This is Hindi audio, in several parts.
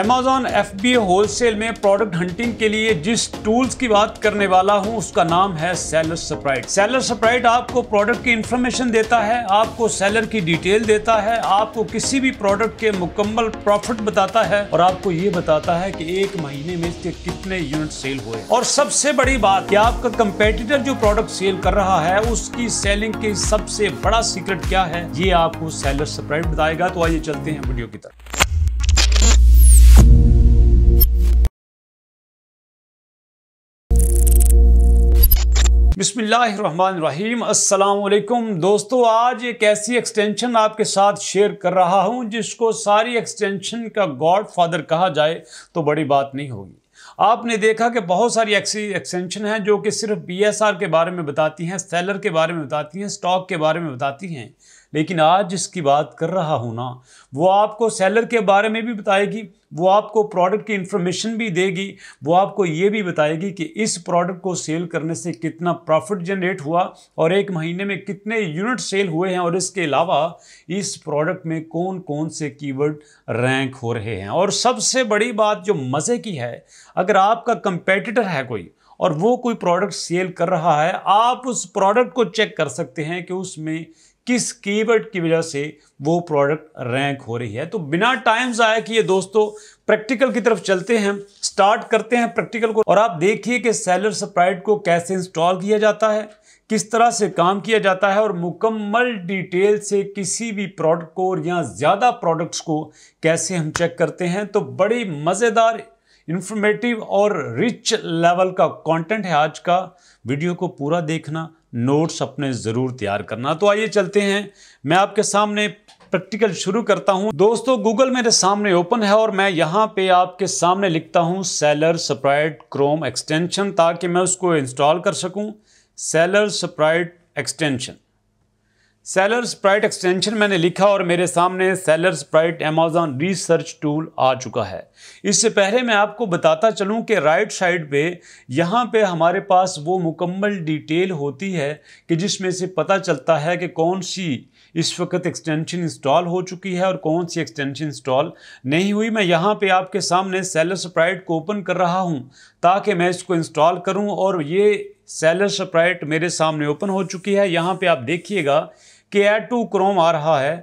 Amazon एफ होलसेल में प्रोडक्ट हंटिंग के लिए जिस टूल्स की बात करने वाला हूं उसका नाम है सेलर सप्राइट सेलर सप्राइट आपको प्रोडक्ट की इंफॉर्मेशन देता है आपको सेलर की डिटेल देता है आपको किसी भी प्रोडक्ट के मुकम्मल प्रॉफिट बताता है और आपको ये बताता है कि एक महीने में इसके कितने यूनिट सेल हुए और सबसे बड़ी बात कि आपका कंपेटिटर जो प्रोडक्ट सेल कर रहा है उसकी सेलिंग की सबसे बड़ा सीक्रेट क्या है ये आपको सेलर सप्राइट बताएगा तो आइए चलते हैं वीडियो की तरफ बिसमीम दोस्तों आज एक ऐसी एक्सटेंशन आपके साथ शेयर कर रहा हूं जिसको सारी एक्सटेंशन का गॉड फादर कहा जाए तो बड़ी बात नहीं होगी आपने देखा कि बहुत सारी ऐसी एक्सटेंशन हैं जो कि सिर्फ बीएसआर के बारे में बताती हैं सेलर के बारे में बताती हैं स्टॉक के बारे में बताती हैं लेकिन आज जिसकी बात कर रहा हूँ ना वो आपको सेलर के बारे में भी बताएगी वो आपको प्रोडक्ट की इन्फॉर्मेशन भी देगी वो आपको ये भी बताएगी कि इस प्रोडक्ट को सेल करने से कितना प्रॉफिट जनरेट हुआ और एक महीने में कितने यूनिट सेल हुए हैं और इसके अलावा इस प्रोडक्ट में कौन कौन से कीवर्ड रैंक हो रहे हैं और सबसे बड़ी बात जो मज़े की है अगर आपका कंपेटिटर है कोई और वो कोई प्रोडक्ट सेल कर रहा है आप उस प्रोडक्ट को चेक कर सकते हैं कि उसमें किस कीवर्ड की वजह से वो प्रोडक्ट रैंक हो रही है तो बिना टाइम कि ये दोस्तों प्रैक्टिकल की तरफ चलते हैं स्टार्ट करते हैं प्रैक्टिकल को और आप देखिए कि सेलर सप्राइट को कैसे इंस्टॉल किया जाता है किस तरह से काम किया जाता है और मुकम्मल डिटेल से किसी भी प्रोडक्ट को या ज़्यादा प्रोडक्ट्स को कैसे हम चेक करते हैं तो बड़ी मज़ेदार इन्फॉर्मेटिव और रिच लेवल का कंटेंट है आज का वीडियो को पूरा देखना नोट्स अपने ज़रूर तैयार करना तो आइए चलते हैं मैं आपके सामने प्रैक्टिकल शुरू करता हूं दोस्तों गूगल मेरे सामने ओपन है और मैं यहां पे आपके सामने लिखता हूं सेलर सप्राइट क्रोम एक्सटेंशन ताकि मैं उसको इंस्टॉल कर सकूं seller sprite extension seller sprite extension मैंने लिखा और मेरे सामने seller sprite Amazon research tool आ चुका है इससे पहले मैं आपको बताता चलूं कि राइट साइड पे यहाँ पे हमारे पास वो मुकम्मल डिटेल होती है कि जिसमें से पता चलता है कि कौन सी इस वक्त एक्सटेंशन इंस्टॉल हो चुकी है और कौन सी एक्सटेंशन इंस्टॉल नहीं हुई मैं यहाँ पे आपके सामने सेलर स्प्राइट को ओपन कर रहा हूँ ताकि मैं इसको इंस्टॉल करूँ और ये सेलर स्प्राइट मेरे सामने ओपन हो चुकी है यहाँ पे आप देखिएगा कि एड टू क्रोम आ रहा है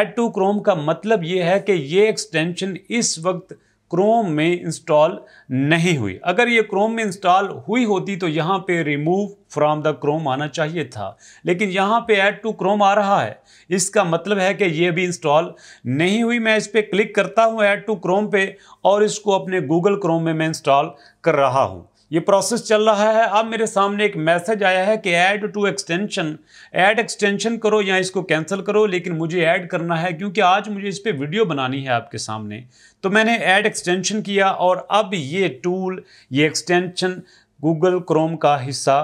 एड टू क्रोम का मतलब ये है कि ये एक्सटेंशन इस वक्त क्रोम में इंस्टॉल नहीं हुई अगर ये क्रोम में इंस्टॉल हुई होती तो यहाँ पे रिमूव फ्रॉम द क्रोम आना चाहिए था लेकिन यहाँ पे ऐड टू क्रोम आ रहा है इसका मतलब है कि ये भी इंस्टॉल नहीं हुई मैं इस पर क्लिक करता हूँ ऐड टू क्रोम पे और इसको अपने गूगल क्रोम में मैं इंस्टॉल कर रहा हूँ ये प्रोसेस चल रहा है अब मेरे सामने एक मैसेज आया है कि add to extension add extension करो या इसको कैंसिल करो लेकिन मुझे ऐड करना है क्योंकि आज मुझे इस पर वीडियो बनानी है आपके सामने तो मैंने ऐड एक्सटेंशन किया और अब ये टूल ये एक्सटेंशन गूगल क्रोम का हिस्सा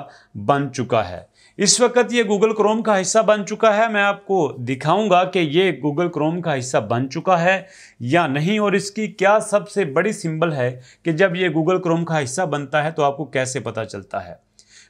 बन चुका है इस वक्त ये गूगल क्रोम का हिस्सा बन चुका है मैं आपको दिखाऊंगा कि ये गूगल क्रोम का हिस्सा बन चुका है या नहीं और इसकी क्या सबसे बड़ी सिंबल है कि जब ये गूगल क्रोम का हिस्सा बनता है तो आपको कैसे पता चलता है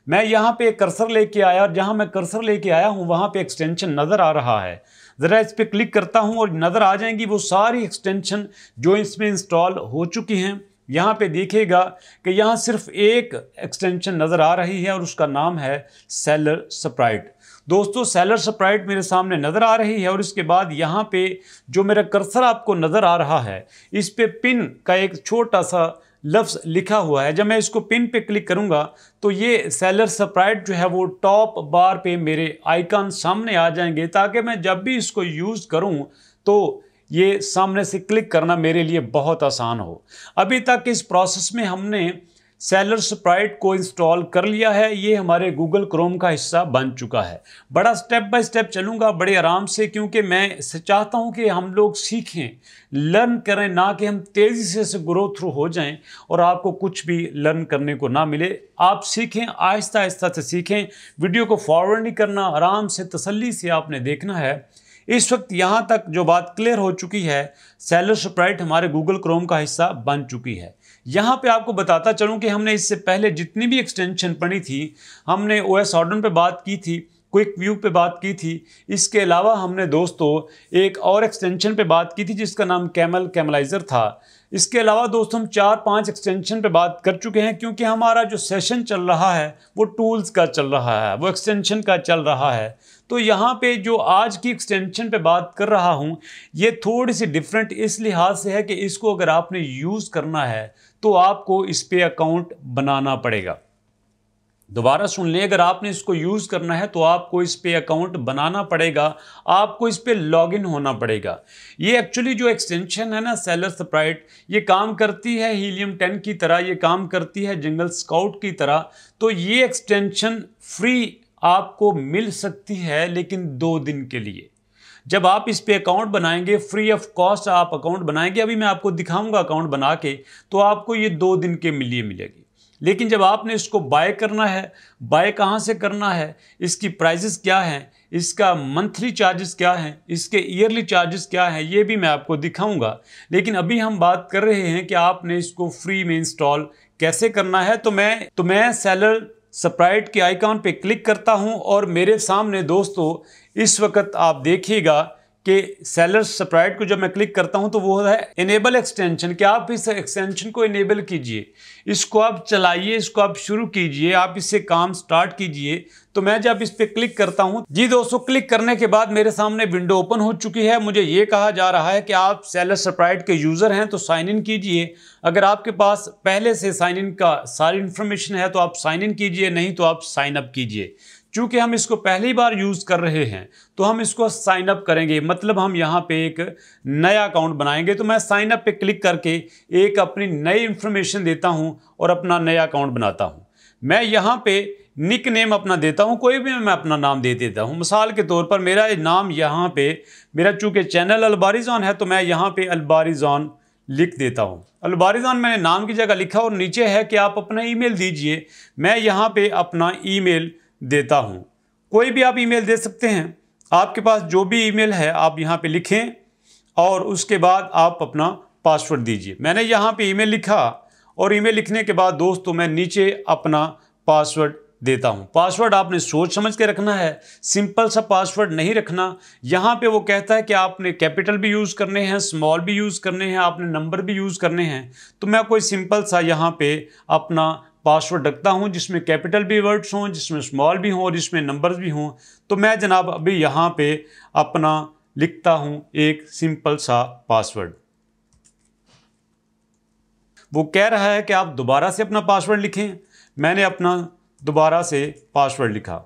मैं यहाँ पे एक कर्सर लेके आया और जहाँ मैं कर्सर लेके आया हूँ वहाँ पे एक्सटेंशन नज़र आ रहा है ज़रा इस पर क्लिक करता हूँ और नज़र आ जाएंगी वो सारी एक्सटेंशन जो इसमें इंस्टॉल हो चुकी हैं यहाँ पे देखिएगा कि यहाँ सिर्फ एक एक्सटेंशन नज़र आ रही है और उसका नाम है सेलर सप्राइट दोस्तों सेलर सप्राइट मेरे सामने नज़र आ रही है और इसके बाद यहाँ पे जो मेरा कर्सर आपको नज़र आ रहा है इस पर पिन का एक छोटा सा लफ्ज़ लिखा हुआ है जब मैं इसको पिन पे क्लिक करूँगा तो ये सेलर सप्राइट जो है वो टॉप बार पे मेरे आइकन सामने आ जाएंगे ताकि मैं जब भी इसको यूज़ करूँ तो ये सामने से क्लिक करना मेरे लिए बहुत आसान हो अभी तक इस प्रोसेस में हमने सेलर स्प्राइट को इंस्टॉल कर लिया है ये हमारे गूगल क्रोम का हिस्सा बन चुका है बड़ा स्टेप बाय स्टेप चलूँगा बड़े आराम से क्योंकि मैं चाहता हूँ कि हम लोग सीखें लर्न करें ना कि हम तेज़ी से से ग्रो थ्रू हो जाएं और आपको कुछ भी लर्न करने को ना मिले आप सीखें आहिस्ता आहिस्ता से सीखें वीडियो को फॉरवर्ड नहीं करना आराम से तसली से आपने देखना है इस वक्त यहाँ तक जो बात क्लियर हो चुकी है सेलर स्प्राइट हमारे गूगल क्रोम का हिस्सा बन चुकी है यहाँ पे आपको बताता चलूँ कि हमने इससे पहले जितनी भी एक्सटेंशन पढ़ी थी हमने ओ एस ऑर्डन पर बात की थी क्विक व्यू पे बात की थी इसके अलावा हमने दोस्तों एक और एक्सटेंशन पे बात की थी जिसका नाम कैमल कैमलाइज़र था इसके अलावा दोस्तों हम चार पांच एक्सटेंशन पे बात कर चुके हैं क्योंकि हमारा जो सेशन चल रहा है वो टूल्स का चल रहा है वो एक्सटेंशन का चल रहा है तो यहाँ पे जो आज की एक्सटेंशन पे बात कर रहा हूँ ये थोड़ी सी डिफरेंट इस लिहाज से है कि इसको अगर आपने यूज़ करना है तो आपको इस पर अकाउंट बनाना पड़ेगा दोबारा सुन लें अगर आपने इसको यूज़ करना है तो आपको इस पे अकाउंट बनाना पड़ेगा आपको इस पे लॉगिन होना पड़ेगा ये एक्चुअली जो एक्सटेंशन है ना सेलर सप्राइट ये काम करती है हीलियम टेन की तरह ये काम करती है जंगल स्काउट की तरह तो ये एक्सटेंशन फ्री आपको मिल सकती है लेकिन दो दिन के लिए जब आप इस पे अकाउंट बनाएंगे फ्री ऑफ कॉस्ट आप अकाउंट बनाएंगे अभी मैं आपको दिखाऊंगा अकाउंट बना के तो आपको ये दो दिन के लिए मिलेगी लेकिन जब आपने इसको बाय करना है बाय कहाँ से करना है इसकी प्राइजेस क्या हैं इसका मंथली चार्जेस क्या हैं इसके ईयरली चार्जेस क्या हैं ये भी मैं आपको दिखाऊंगा लेकिन अभी हम बात कर रहे हैं कि आपने इसको फ्री में इंस्टॉल कैसे करना है तो मैं तो मैं सेलर स्प्राइट के आइकॉन पे क्लिक करता हूं और मेरे सामने दोस्तों इस वक्त आप देखिएगा कि सेलर सप्राइड को जब मैं क्लिक करता हूं तो वो है इनेबल एक्सटेंशन कि आप इस एक्सटेंशन को इनेबल कीजिए इसको आप चलाइए इसको आप शुरू कीजिए आप इससे काम स्टार्ट कीजिए तो मैं जब इस पर क्लिक करता हूँ जी दोस्तों क्लिक करने के बाद मेरे सामने विंडो ओपन हो चुकी है मुझे ये कहा जा रहा है कि आप सेलर सप्राइड के यूज़र हैं तो साइन इन कीजिए अगर आपके पास पहले से साइन इन का सारी इन्फॉर्मेशन है तो आप साइन इन कीजिए नहीं तो आप साइन अप कीजिए चूंकि हम इसको पहली बार यूज़ कर रहे हैं तो हम इसको साइन अप करेंगे मतलब हम यहाँ पे एक नया अकाउंट बनाएंगे तो मैं साइन अप पे क्लिक करके एक अपनी नई इन्फॉर्मेशन देता हूँ और अपना नया अकाउंट बनाता हूँ मैं यहाँ पे निक नेम अपना देता हूँ कोई भी मैं अपना नाम दे देता हूँ मिसाल के तौर पर मेरा नाम यहाँ पे मेरा चूँकि चैनल अलबारीजॉन है तो मैं यहाँ पे अलबारिजॉन लिख देता हूँ अलबारिजान मैंने नाम की जगह लिखा और नीचे है कि आप अपना ईमेल दीजिए मैं यहाँ पे अपना ईमेल देता हूँ कोई भी आप ईमेल दे सकते हैं आपके पास जो भी ईमेल है आप यहाँ पे लिखें और उसके बाद आप अपना पासवर्ड दीजिए मैंने यहाँ पे ईमेल लिखा और ईमेल लिखने के बाद दोस्तों मैं नीचे अपना पासवर्ड देता हूँ पासवर्ड आपने सोच समझ के रखना है सिंपल सा पासवर्ड नहीं रखना यहाँ पे वो कहता है कि आपने कैपिटल भी यूज़ करने हैं स्मॉल भी यूज़ करने हैं आपने नंबर भी यूज़ करने हैं तो मैं कोई सिंपल सा यहाँ पे अपना पासवर्ड रखता हूँ जिसमें कैपिटल भी वर्ड्स हों जिसमें स्मॉल भी हों और जिसमें नंबर्स भी हों तो मैं जनाब अभी यहाँ पे अपना लिखता हूँ एक सिंपल सा पासवर्ड वो कह रहा है कि आप दोबारा से अपना पासवर्ड लिखें मैंने अपना दोबारा से पासवर्ड लिखा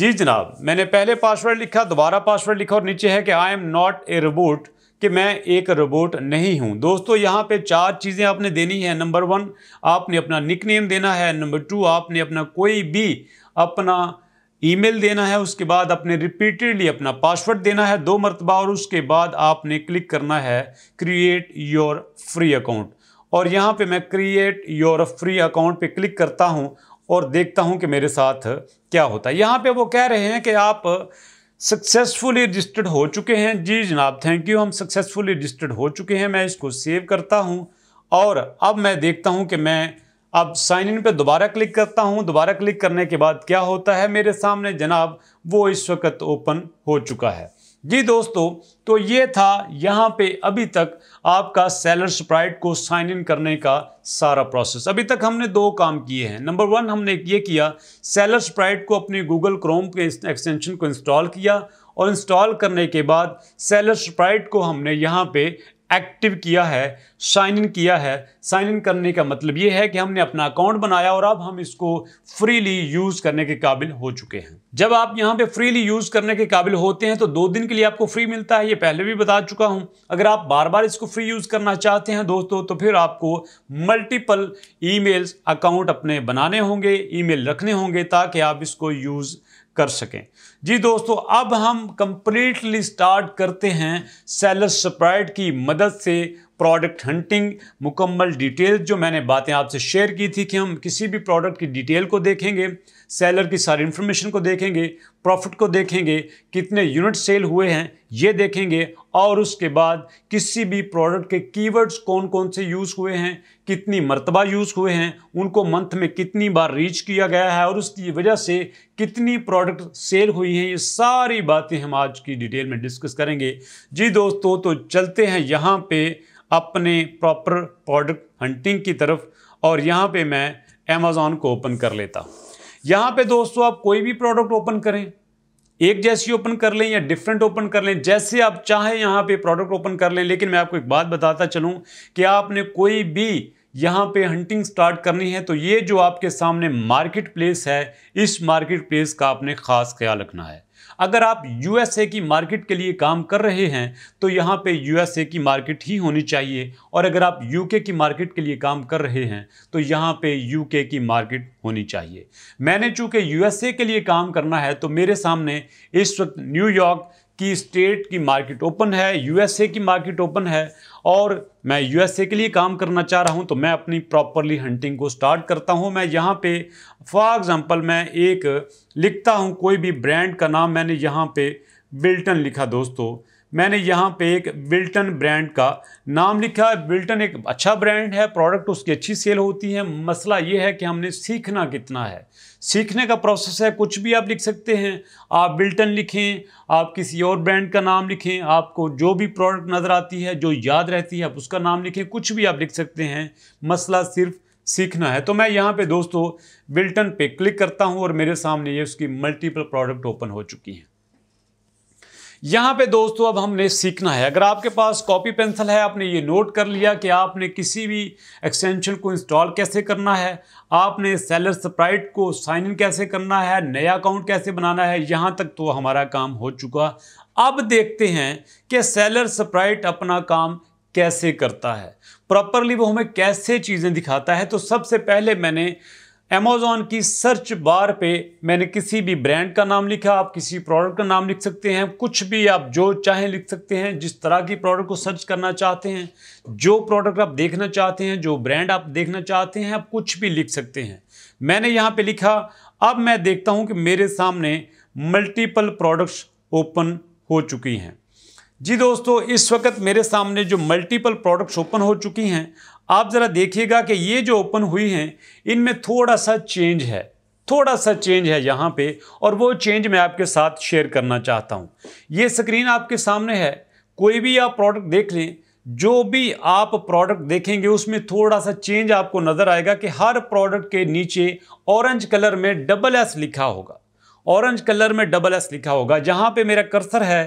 जी जनाब मैंने पहले पासवर्ड लिखा दोबारा पासवर्ड लिखा और नीचे है कि I am not a robot कि मैं एक रोबोट नहीं हूं दोस्तों यहाँ पे चार चीज़ें आपने देनी है नंबर वन आपने अपना निकनेम देना है नंबर टू आपने अपना कोई भी अपना ईमेल देना है उसके बाद अपने रिपीटेडली अपना पासवर्ड देना है दो मरतबा और उसके बाद आपने क्लिक करना है क्रिएट योर फ्री अकाउंट और यहाँ पे मैं क्रिएट योर फ्री अकाउंट पे क्लिक करता हूँ और देखता हूँ कि मेरे साथ क्या होता है यहाँ पे वो कह रहे हैं कि आप सक्सेसफुली रजिस्टर्ड हो चुके हैं जी जनाब थैंक यू हम सक्सेसफुली रजिस्टर्ड हो चुके हैं मैं इसको सेव करता हूँ और अब मैं देखता हूँ कि मैं अब साइन इन पे दोबारा क्लिक करता हूँ दोबारा क्लिक करने के बाद क्या होता है मेरे सामने जनाब वो इस वक्त ओपन हो चुका है जी दोस्तों तो ये था यहाँ पे अभी तक आपका सेलर स्प्राइट को साइन इन करने का सारा प्रोसेस अभी तक हमने दो काम किए हैं नंबर वन हमने ये किया सेलर स्प्राइट को अपने गूगल क्रोम के एक्सटेंशन को इंस्टॉल किया और इंस्टॉल करने के बाद सेलर स्प्राइट को हमने यहाँ पे एक्टिव किया है साइन इन किया है साइन इन करने का मतलब ये है कि हमने अपना अकाउंट बनाया और अब हम इसको फ्रीली यूज़ करने के काबिल हो चुके हैं जब आप यहाँ पे फ्रीली यूज़ करने के काबिल होते हैं तो दो दिन के लिए आपको फ्री मिलता है ये पहले भी बता चुका हूँ अगर आप बार बार इसको फ्री यूज़ करना चाहते हैं दोस्तों तो फिर आपको मल्टीपल ई अकाउंट अपने बनाने होंगे ई रखने होंगे ताकि आप इसको यूज़ कर सकें जी दोस्तों अब हम कंप्लीटली स्टार्ट करते हैं सेलर सप्राइड की मदद से प्रोडक्ट हंटिंग मुकम्मल डिटेल जो मैंने बातें आपसे शेयर की थी कि हम किसी भी प्रोडक्ट की डिटेल को देखेंगे सेलर की सारी इन्फॉर्मेशन को देखेंगे प्रॉफिट को देखेंगे कितने यूनिट सेल हुए हैं ये देखेंगे और उसके बाद किसी भी प्रोडक्ट के कीवर्ड्स कौन कौन से यूज़ हुए हैं कितनी मरतबा यूज़ हुए हैं उनको मंथ में कितनी बार रीच किया गया है और उसकी वजह से कितनी प्रोडक्ट सेल हुई हैं ये सारी बातें हम आज की डिटेल में डिस्कस करेंगे जी दोस्तों तो चलते हैं यहाँ पर अपने प्रॉपर प्रोडक्ट हंटिंग की तरफ और यहाँ पर मैं अमेज़ोन को ओपन कर लेता हूँ यहाँ पे दोस्तों आप कोई भी प्रोडक्ट ओपन करें एक जैसी ओपन कर लें या डिफरेंट ओपन कर लें जैसे आप चाहें यहाँ पे प्रोडक्ट ओपन कर लें लेकिन मैं आपको एक बात बताता चलूँ कि आपने कोई भी यहाँ पे हंटिंग स्टार्ट करनी है तो ये जो आपके सामने मार्केट प्लेस है इस मार्केट प्लेस का आपने ख़ास ख्याल रखना है अगर आप यूएसए की मार्केट के लिए काम कर रहे हैं तो यहाँ पे यूएसए की मार्केट ही होनी चाहिए और अगर आप यूके की मार्केट के लिए काम कर रहे हैं तो यहाँ पे यूके की मार्केट होनी चाहिए मैंने चूँकि यूएसए के लिए काम करना है तो मेरे सामने इस वक्त न्यूयॉर्क कि स्टेट की मार्केट ओपन है यूएसए की मार्केट ओपन है और मैं यूएसए के लिए काम करना चाह रहा हूं तो मैं अपनी प्रॉपरली हंटिंग को स्टार्ट करता हूं मैं यहां पे फॉर एग्जांपल मैं एक लिखता हूं कोई भी ब्रांड का नाम मैंने यहां पे बिल्टन लिखा दोस्तों मैंने यहाँ पे एक विल्टन ब्रांड का नाम लिखा है विल्टन एक अच्छा ब्रांड है प्रोडक्ट उसकी अच्छी सेल होती है मसला ये है कि हमने सीखना कितना है सीखने का प्रोसेस है कुछ भी आप लिख सकते हैं आप विल्टन लिखें आप किसी और ब्रांड का नाम लिखें आपको जो भी प्रोडक्ट नज़र आती है जो याद रहती है आप उसका नाम लिखें कुछ भी आप लिख सकते हैं मसला सिर्फ सीखना है तो मैं यहाँ पर दोस्तों विल्टन पर क्लिक करता हूँ और मेरे सामने ये उसकी मल्टीपल प्रोडक्ट ओपन हो चुकी हैं यहाँ पे दोस्तों अब हमने सीखना है अगर आपके पास कॉपी पेंसिल है आपने ये नोट कर लिया कि आपने किसी भी एक्सटेंशन को इंस्टॉल कैसे करना है आपने सेलर सप्राइट को साइन इन कैसे करना है नया अकाउंट कैसे बनाना है यहां तक तो हमारा काम हो चुका अब देखते हैं कि सेलर सप्राइट अपना काम कैसे करता है प्रॉपरली वो हमें कैसे चीज़ें दिखाता है तो सबसे पहले मैंने अमेज़ोन की सर्च बार पे मैंने किसी भी ब्रांड का नाम लिखा आप किसी प्रोडक्ट का नाम लिख सकते हैं कुछ भी आप जो चाहें लिख सकते हैं जिस तरह की प्रोडक्ट को सर्च करना चाहते हैं जो प्रोडक्ट आप देखना चाहते हैं जो ब्रांड आप देखना चाहते हैं आप कुछ भी लिख सकते हैं मैंने यहाँ पे लिखा अब मैं देखता हूँ कि मेरे सामने मल्टीपल प्रोडक्ट्स ओपन हो चुकी हैं जी दोस्तों इस वक्त मेरे सामने जो मल्टीपल प्रोडक्ट्स ओपन हो चुकी हैं आप ज़रा देखिएगा कि ये जो ओपन हुई हैं इनमें थोड़ा सा चेंज है थोड़ा सा चेंज है यहाँ पे और वो चेंज मैं आपके साथ शेयर करना चाहता हूँ ये स्क्रीन आपके सामने है कोई भी आप प्रोडक्ट देख लें जो भी आप प्रोडक्ट देखेंगे उसमें थोड़ा सा चेंज आपको नज़र आएगा कि हर प्रोडक्ट के नीचे ऑरेंज कलर में डबल एस लिखा होगा ऑरेंज कलर में डबल एस लिखा होगा जहाँ पे मेरा कर्सर है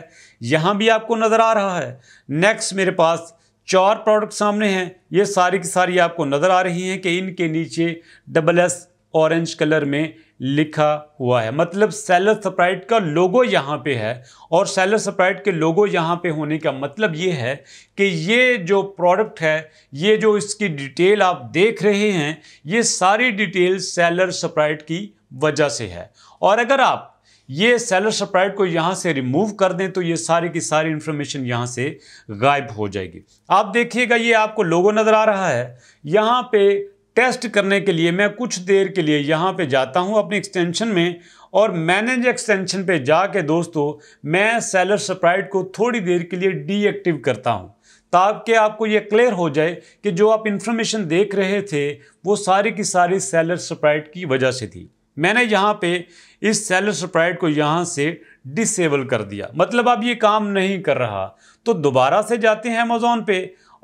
यहाँ भी आपको नज़र आ रहा है नेक्स्ट मेरे पास चार प्रोडक्ट सामने हैं ये सारी की सारी आपको नज़र आ रही हैं कि इनके नीचे डबल एस ऑरेंज कलर में लिखा हुआ है मतलब सेलर सप्राइट का लोगो यहाँ पे है और सेलर सप्राइट के लोगो यहाँ पे होने का मतलब ये है कि ये जो प्रोडक्ट है ये जो इसकी डिटेल आप देख रहे हैं ये सारी डिटेल सेलर सप्राइट की वजह से है और अगर आप ये सेलर सप्राइड को यहाँ से रिमूव कर दें तो ये सारी की सारी इन्फॉर्मेशन यहाँ से गायब हो जाएगी आप देखिएगा ये आपको लोगो नज़र आ रहा है यहाँ पे टेस्ट करने के लिए मैं कुछ देर के लिए यहाँ पे जाता हूँ अपने एक्सटेंशन में और मैनेज एक्सटेंशन पे जाके दोस्तों मैं सेलर सप्राइड को थोड़ी देर के लिए डीएक्टिव करता हूँ ताकि आपको ये क्लियर हो जाए कि जो आप इन्फॉर्मेशन देख रहे थे वो सारी की सारी सेलर सप्राइड की वजह से थी मैंने यहाँ पे इस सेल स्प्राइट को यहाँ से डिसेबल कर दिया मतलब अब ये काम नहीं कर रहा तो दोबारा से जाते हैं अमेज़ोन पे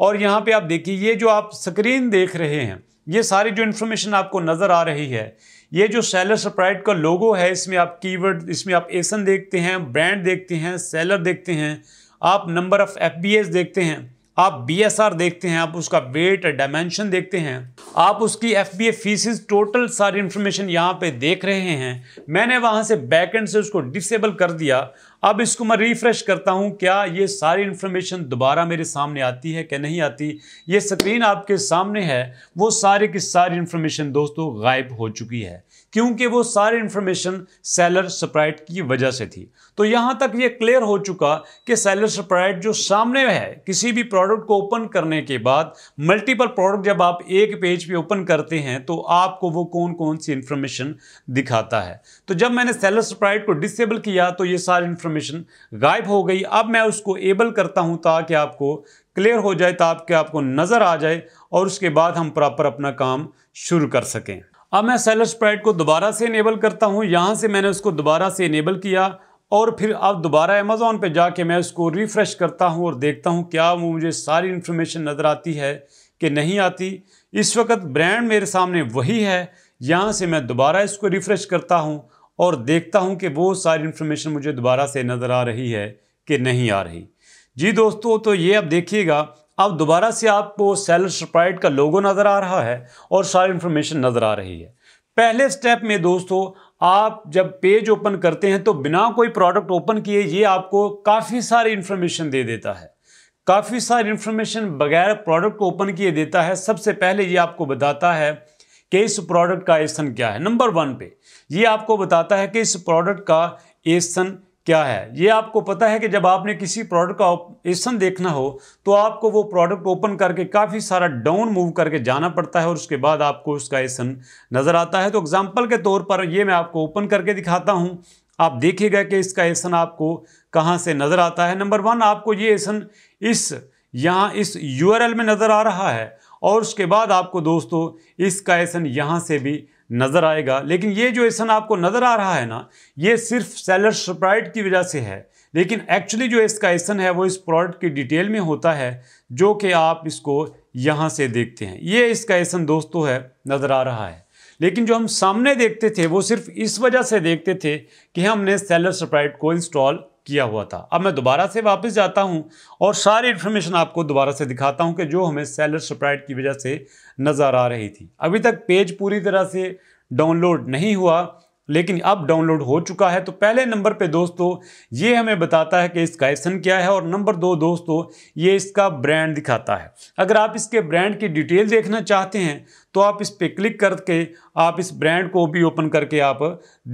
और यहाँ पे आप देखिए ये जो आप स्क्रीन देख रहे हैं ये सारी जो इन्फॉर्मेशन आपको नज़र आ रही है ये जो सेलर स्प्राइट का लोगो है इसमें आप कीवर्ड इसमें आप एसन देखते हैं ब्रांड देखते हैं सेलर देखते हैं आप नंबर ऑफ़ एफ देखते हैं आप आर देखते हैं आप उसका वेट डायमेंशन देखते हैं आप उसकी एफ बी फीसिस टोटल सारी इन्फॉर्मेशन यहाँ पे देख रहे हैं मैंने वहाँ से बैकेंड से उसको डिसेबल कर दिया अब इसको मैं रिफ़्रेश करता हूँ क्या ये सारी इन्फॉर्मेशन दोबारा मेरे सामने आती है क्या नहीं आती ये स्क्रीन आपके सामने है वो सारे की सारी इन्फॉर्मेशन दोस्तों गायब हो चुकी है क्योंकि वो सारी इन्फॉर्मेशन सेलर सप्राइट की वजह से थी तो यहाँ तक ये क्लियर हो चुका कि सेलर सप्राइट जो सामने है किसी भी प्रोडक्ट को ओपन करने के बाद मल्टीपल प्रोडक्ट जब आप एक पेज पे ओपन करते हैं तो आपको वो कौन कौन सी इन्फॉर्मेशन दिखाता है तो जब मैंने सेलर सप्राइट को डिसेबल किया तो ये सारी इन्फॉर्मेशन गायब हो गई अब मैं उसको एबल करता हूँ ताकि आपको क्लियर हो जाए ताकि आपको नज़र आ जाए और उसके बाद हम प्रॉपर अपना काम शुरू कर सकें अब मैं सेलर स्प्राइट को दोबारा से इनेबल करता हूँ यहाँ से मैंने उसको दोबारा से इनेबल किया और फिर अब दोबारा अमेज़ोन पे जाके मैं उसको रिफ़्रेश करता हूँ और देखता हूँ क्या वो मुझे सारी इन्फॉर्मेशन नज़र आती है कि नहीं आती इस वक्त ब्रांड मेरे सामने वही है यहाँ से मैं दोबारा इसको रिफ़्रेश करता हूँ और देखता हूँ कि वो सारी इन्फॉर्मेशन मुझे दोबारा से नज़र आ रही है कि नहीं आ रही जी दोस्तों तो ये अब देखिएगा अब दोबारा से आपको सेलर स्प्राइट का लोगो नज़र आ रहा है और सारी इन्फॉर्मेशन नज़र आ रही है पहले स्टेप में दोस्तों आप जब पेज ओपन करते हैं तो बिना कोई प्रोडक्ट ओपन किए ये आपको काफ़ी सारी इन्फॉर्मेशन दे देता है काफ़ी सारी इन्फॉर्मेशन बगैर प्रोडक्ट को ओपन किए देता है सबसे पहले ये आपको बताता है कि इस प्रोडक्ट का एसन क्या है नंबर वन पे ये आपको बताता है कि इस प्रोडक्ट का एसन क्या है ये आपको पता है कि जब आपने किसी प्रोडक्ट का ऑपरेशन देखना हो तो आपको वो प्रोडक्ट ओपन करके काफ़ी सारा डाउन मूव करके जाना पड़ता है और उसके बाद आपको उसका एसन नज़र आता है तो एग्जाम्पल के तौर पर ये मैं आपको ओपन करके दिखाता हूँ आप देखिएगा कि इसका एसन आपको कहाँ से नज़र आता है नंबर वन आपको ये एसन इस यहाँ इस यू में नज़र आ रहा है और उसके बाद आपको दोस्तों इसका एसन यहाँ से भी नज़र आएगा लेकिन ये जो एसन आपको नज़र आ रहा है ना ये सिर्फ सेलर सप्राइट की वजह से है लेकिन एक्चुअली जो इसका एसन है वो इस प्रोडक्ट की डिटेल में होता है जो कि आप इसको यहाँ से देखते हैं ये इसका एसन दोस्तों है नज़र आ रहा है लेकिन जो हम सामने देखते थे वो सिर्फ इस वजह से देखते थे कि हमने सेलर सप्राइट को इंस्टॉल किया हुआ था अब मैं दोबारा से वापस जाता हूं और सारी इन्फॉर्मेशन आपको दोबारा से दिखाता हूं कि जो हमें सेलर सप्राइट की वजह से नज़र आ रही थी अभी तक पेज पूरी तरह से डाउनलोड नहीं हुआ लेकिन अब डाउनलोड हो चुका है तो पहले नंबर पे दोस्तों ये हमें बताता है कि इसका एसन क्या है और नंबर दो दोस्तों ये इसका ब्रांड दिखाता है अगर आप इसके ब्रांड की डिटेल देखना चाहते हैं तो आप इस पर क्लिक करके आप इस ब्रांड को भी ओपन करके आप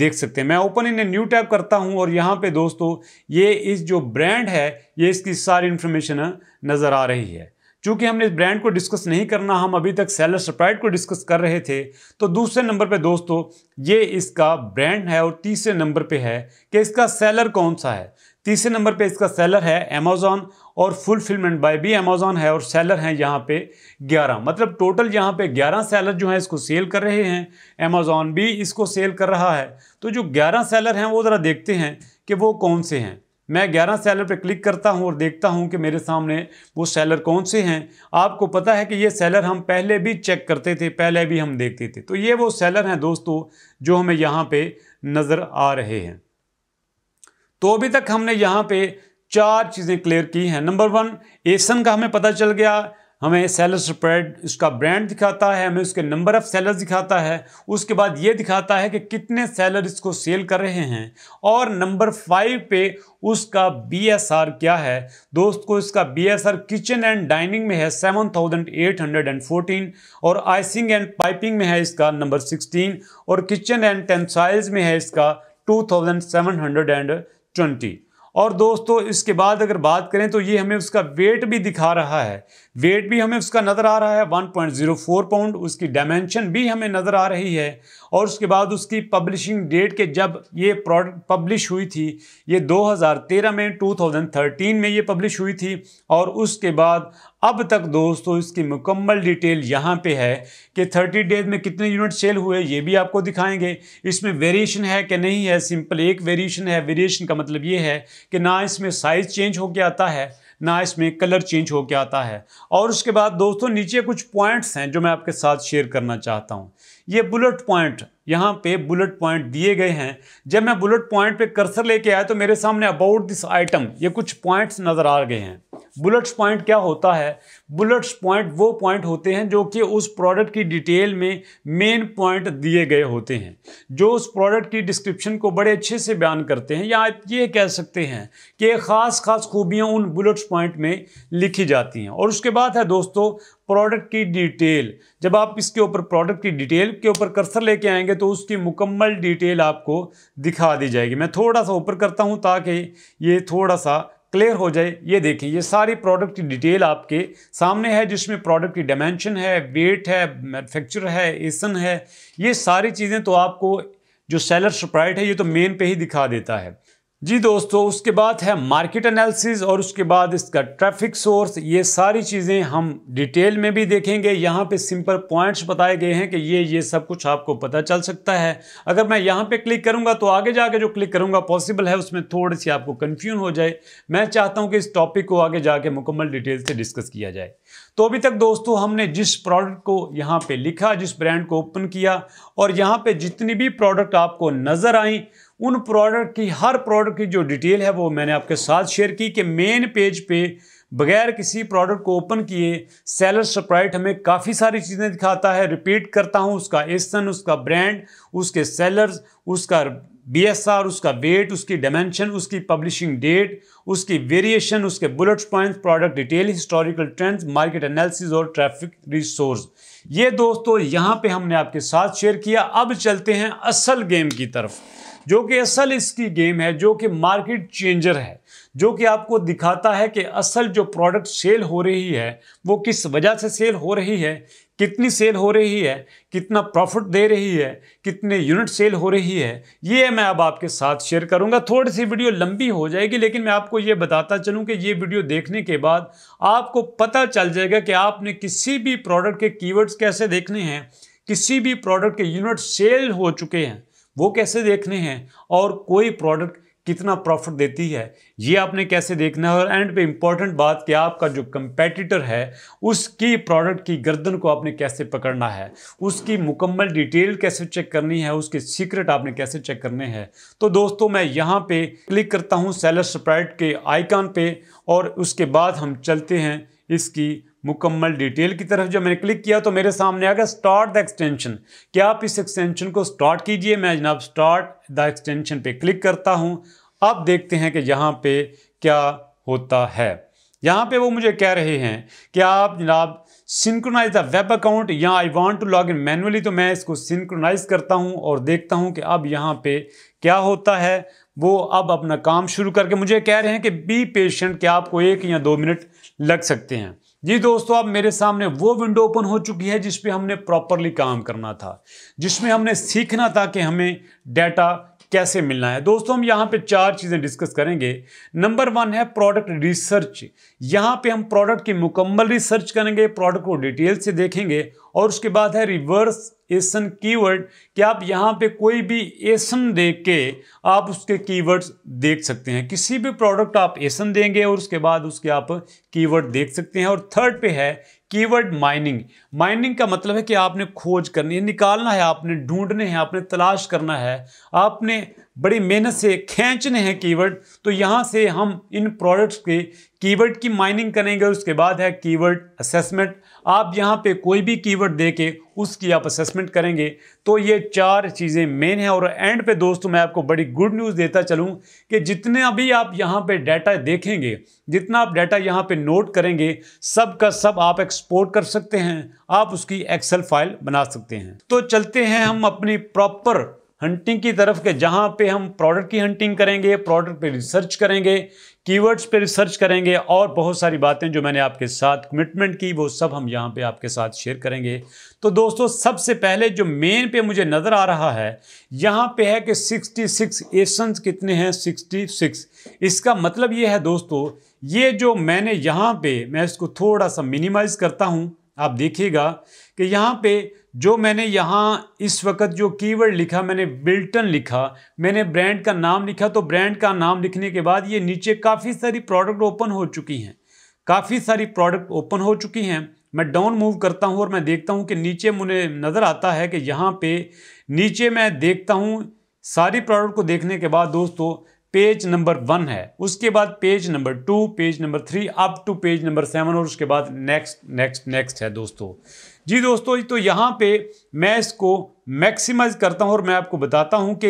देख सकते हैं मैं ओपन इन न्यू टैब करता हूँ और यहाँ पर दोस्तों ये इस जो ब्रांड है ये इसकी सारी इन्फॉर्मेशन नज़र आ रही है चूंकि हमने इस ब्रांड को डिस्कस नहीं करना हम अभी तक सेलर सप्राइड को डिस्कस कर रहे थे तो दूसरे नंबर पे दोस्तों ये इसका ब्रांड है और तीसरे नंबर पे है कि इसका सेलर कौन सा है तीसरे नंबर पे इसका सेलर है अमेजोन और फुलफिलमेंट बाय भी अमेजोन है और सेलर हैं यहाँ पे 11 मतलब टोटल यहाँ पे 11 सेलर जो हैं इसको सेल कर रहे हैं अमेजोन भी इसको सेल कर रहा है तो जो 11 सेलर हैं वो ज़रा देखते हैं कि वो कौन से हैं मैं 11 सेलर पर क्लिक करता हूं और देखता हूं कि मेरे सामने वो सेलर कौन से हैं आपको पता है कि ये सेलर हम पहले भी चेक करते थे पहले भी हम देखते थे तो ये वो सेलर हैं दोस्तों जो हमें यहाँ पे नज़र आ रहे हैं तो अभी तक हमने यहाँ पे चार चीज़ें क्लियर की हैं नंबर वन एसन का हमें पता चल गया हमें सेलर स्प्रेड उसका ब्रांड दिखाता है हमें उसके नंबर ऑफ़ सेलर्स दिखाता है उसके बाद ये दिखाता है कि कितने सेलर इसको सेल कर रहे हैं और नंबर फाइव पे उसका बीएसआर क्या है दोस्त को इसका बीएसआर किचन एंड डाइनिंग में है seven thousand eight hundred and fourteen और आइसिंग एंड पाइपिंग में है इसका नंबर सिक्सटीन और किचन एंड टेंसाइल्स में है इसका two thousand seven hundred and twenty और दोस्तों इसके बाद अगर बात करें तो ये हमें उसका वेट भी दिखा रहा है वेट भी हमें उसका नज़र आ रहा है 1.04 पाउंड उसकी डायमेंशन भी हमें नज़र आ रही है और उसके बाद उसकी पब्लिशिंग डेट के जब ये प्रोडक्ट पब्लिश हुई थी ये 2013 में 2013 में ये पब्लिश हुई थी और उसके बाद अब तक दोस्तों इसकी मुकम्मल डिटेल यहाँ पे है कि 30 डेज में कितने यूनिट सेल हुए ये भी आपको दिखाएंगे इसमें वेरिएशन है कि नहीं है सिंपल एक वेरिएशन है वेरिएशन का मतलब ये है कि ना इसमें साइज़ चेंज के आता है ना इसमें कलर चेंज के आता है और उसके बाद दोस्तों नीचे कुछ पॉइंट्स हैं जो मैं आपके साथ शेयर करना चाहता हूँ ये बुलेट पॉइंट यहाँ पे बुलेट पॉइंट दिए गए हैं जब मैं बुलेट पॉइंट पे कर्सर लेके आया तो मेरे सामने अबाउट दिस आइटम ये कुछ पॉइंट्स नज़र आ गए हैं बुलेट्स पॉइंट क्या होता है बुलेट्स पॉइंट वो पॉइंट होते हैं जो कि उस प्रोडक्ट की डिटेल में मेन पॉइंट दिए गए होते हैं जो उस प्रोडक्ट की डिस्क्रिप्शन को बड़े अच्छे से बयान करते हैं या आप ये कह सकते हैं कि ख़ास ख़ास खूबियाँ उन बुलेट्स पॉइंट में लिखी जाती हैं और उसके बाद है दोस्तों प्रोडक्ट की डिटेल जब आप इसके ऊपर प्रोडक्ट की डिटेल के ऊपर कर्सर लेके आएंगे करेंगे तो उसकी मुकम्मल डिटेल आपको दिखा दी जाएगी मैं थोड़ा सा ऊपर करता हूँ ताकि ये थोड़ा सा क्लियर हो जाए ये देखें ये सारी प्रोडक्ट की डिटेल आपके सामने है जिसमें प्रोडक्ट की डायमेंशन है वेट है मैनुफेक्चर है एसन है ये सारी चीज़ें तो आपको जो सेलर सप्राइट है ये तो मेन पे ही दिखा देता है जी दोस्तों उसके बाद है मार्केट एनालिसिस और उसके बाद इसका ट्रैफिक सोर्स ये सारी चीज़ें हम डिटेल में भी देखेंगे यहाँ पे सिंपल पॉइंट्स बताए गए हैं कि ये ये सब कुछ आपको पता चल सकता है अगर मैं यहाँ पे क्लिक करूँगा तो आगे जाके जो क्लिक करूँगा पॉसिबल है उसमें थोड़ी सी आपको कन्फ्यून हो जाए मैं चाहता हूँ कि इस टॉपिक को आगे जाके मुकम्मल डिटेल से डिस्कस किया जाए तो अभी तक दोस्तों हमने जिस प्रोडक्ट को यहाँ पर लिखा जिस ब्रांड को ओपन किया और यहाँ पर जितनी भी प्रोडक्ट आपको नज़र आई उन प्रोडक्ट की हर प्रोडक्ट की जो डिटेल है वो मैंने आपके साथ शेयर की कि मेन पेज पे बगैर किसी प्रोडक्ट को ओपन किए सेलर सप्राइट हमें काफ़ी सारी चीज़ें दिखाता है रिपीट करता हूँ उसका एसन उसका ब्रांड उसके सेलर्स उसका बी एस आर उसका वेट उसकी डायमेंशन उसकी पब्लिशिंग डेट उसकी वेरिएशन उसके bullet points product detail historical trends market analysis और ट्रैफिक रिसोर्स ये दोस्तों यहाँ पे हमने आपके साथ शेयर किया अब चलते हैं असल गेम की तरफ जो कि असल इसकी गेम है जो कि मार्केट चेंजर है जो कि आपको दिखाता है कि असल जो प्रोडक्ट सेल हो रही है वो किस वजह से सेल हो रही है कितनी सेल हो रही है कितना प्रॉफिट दे रही है कितने यूनिट सेल हो रही है ये मैं अब आपके साथ शेयर करूंगा थोड़ी सी वीडियो लंबी हो जाएगी लेकिन मैं आपको ये बताता चलूं कि ये वीडियो देखने के बाद आपको पता चल जाएगा कि आपने किसी भी प्रोडक्ट के कीवर्ड्स कैसे देखने हैं किसी भी प्रोडक्ट के यूनिट सेल हो चुके हैं वो कैसे देखने हैं और कोई प्रोडक्ट कितना प्रॉफिट देती है ये आपने कैसे देखना है और एंड पे इम्पॉर्टेंट बात कि आपका जो कंपेटिटर है उसकी प्रोडक्ट की गर्दन को आपने कैसे पकड़ना है उसकी मुकम्मल डिटेल कैसे चेक करनी है उसके सीक्रेट आपने कैसे चेक करने हैं तो दोस्तों मैं यहाँ पे क्लिक करता हूँ सेलर स्प्राइट के आइकान पे और उसके बाद हम चलते हैं इसकी मुकम्मल डिटेल की तरफ जब मैंने क्लिक किया तो मेरे सामने आ गया स्टार्ट द एक्सटेंशन क्या आप इस एक्सटेंशन को स्टार्ट कीजिए मैं जनाब स्टार्ट द एक्सटेंशन पे क्लिक करता हूँ अब देखते हैं कि यहाँ पे क्या होता है यहाँ पे वो मुझे कह रहे हैं कि आप जनाब सिंक्रोनाइज द वेब अकाउंट या I want to log in manually तो मैं इसको सिंक्रोनाइज करता हूँ और देखता हूँ कि अब यहाँ पे क्या होता है वो अब अपना काम शुरू करके मुझे कह रहे हैं कि बी पेशेंट क्या आपको एक या दो मिनट लग सकते हैं जी दोस्तों अब मेरे सामने वो विंडो ओपन हो चुकी है जिस पे हमने प्रॉपरली काम करना था जिसमें हमने सीखना था कि हमें डाटा कैसे मिलना है दोस्तों हम यहाँ पे चार चीज़ें डिस्कस करेंगे नंबर वन है प्रोडक्ट रिसर्च यहाँ पे हम प्रोडक्ट की मुकम्मल रिसर्च करेंगे प्रोडक्ट को डिटेल से देखेंगे और उसके बाद है रिवर्स एसन कीवर्ड कि आप यहाँ पे कोई भी एसन दे के आप उसके कीवर्ड्स देख सकते हैं किसी भी प्रोडक्ट आप एसन देंगे और उसके बाद उसके आप कीवर्ड देख सकते हैं और थर्ड पे है कीवर्ड माइनिंग माइनिंग का मतलब है कि आपने खोज करनी है निकालना है आपने ढूंढने हैं आपने तलाश करना है आपने बड़ी मेहनत से खींचने हैं कीवर्ड तो यहाँ से हम इन प्रोडक्ट्स के कीवर्ड की माइनिंग करेंगे उसके बाद है कीवर्ड असेसमेंट आप यहाँ पे कोई भी कीवर्ड दे के उसकी आप असेसमेंट करेंगे तो ये चार चीज़ें मेन हैं और एंड पे दोस्तों मैं आपको बड़ी गुड न्यूज़ देता चलूँ कि जितने अभी आप यहाँ पे डाटा देखेंगे जितना आप डाटा यहाँ पे नोट करेंगे सब का सब आप एक्सपोर्ट कर सकते हैं आप उसकी एक्सेल फाइल बना सकते हैं तो चलते हैं हम अपनी प्रॉपर हंटिंग की तरफ के जहाँ पे हम प्रोडक्ट की हंटिंग करेंगे प्रोडक्ट पे रिसर्च करेंगे कीवर्ड्स पे रिसर्च करेंगे और बहुत सारी बातें जो मैंने आपके साथ कमिटमेंट की वो सब हम यहाँ पे आपके साथ शेयर करेंगे तो दोस्तों सबसे पहले जो मेन पे मुझे नज़र आ रहा है यहाँ पे है कि 66 सिक्स एसन्स कितने हैं 66 इसका मतलब ये है दोस्तों ये जो मैंने यहाँ पे मैं इसको थोड़ा सा मिनिमाइज़ करता हूँ आप देखिएगा कि यहाँ पर जो मैंने यहाँ इस वक्त जो कीवर्ड लिखा मैंने बिल्टन लिखा मैंने ब्रांड का नाम लिखा तो ब्रांड का नाम लिखने के बाद ये नीचे काफ़ी सारी प्रोडक्ट ओपन हो चुकी हैं काफ़ी सारी प्रोडक्ट ओपन हो चुकी हैं मैं डाउन मूव करता हूँ और मैं देखता हूँ कि नीचे मुझे नज़र आता है कि यहाँ पे नीचे मैं देखता हूँ सारी प्रोडक्ट को देखने के बाद दोस्तों पेज नंबर वन है उसके बाद page number two page number three up to page number seven और उसके बाद नेक्स्ट नेक्स्ट नेक्स्ट है दोस्तों जी दोस्तों तो यहाँ पे मैं इसको मैक्सिमाइज करता हूँ और मैं आपको बताता हूँ कि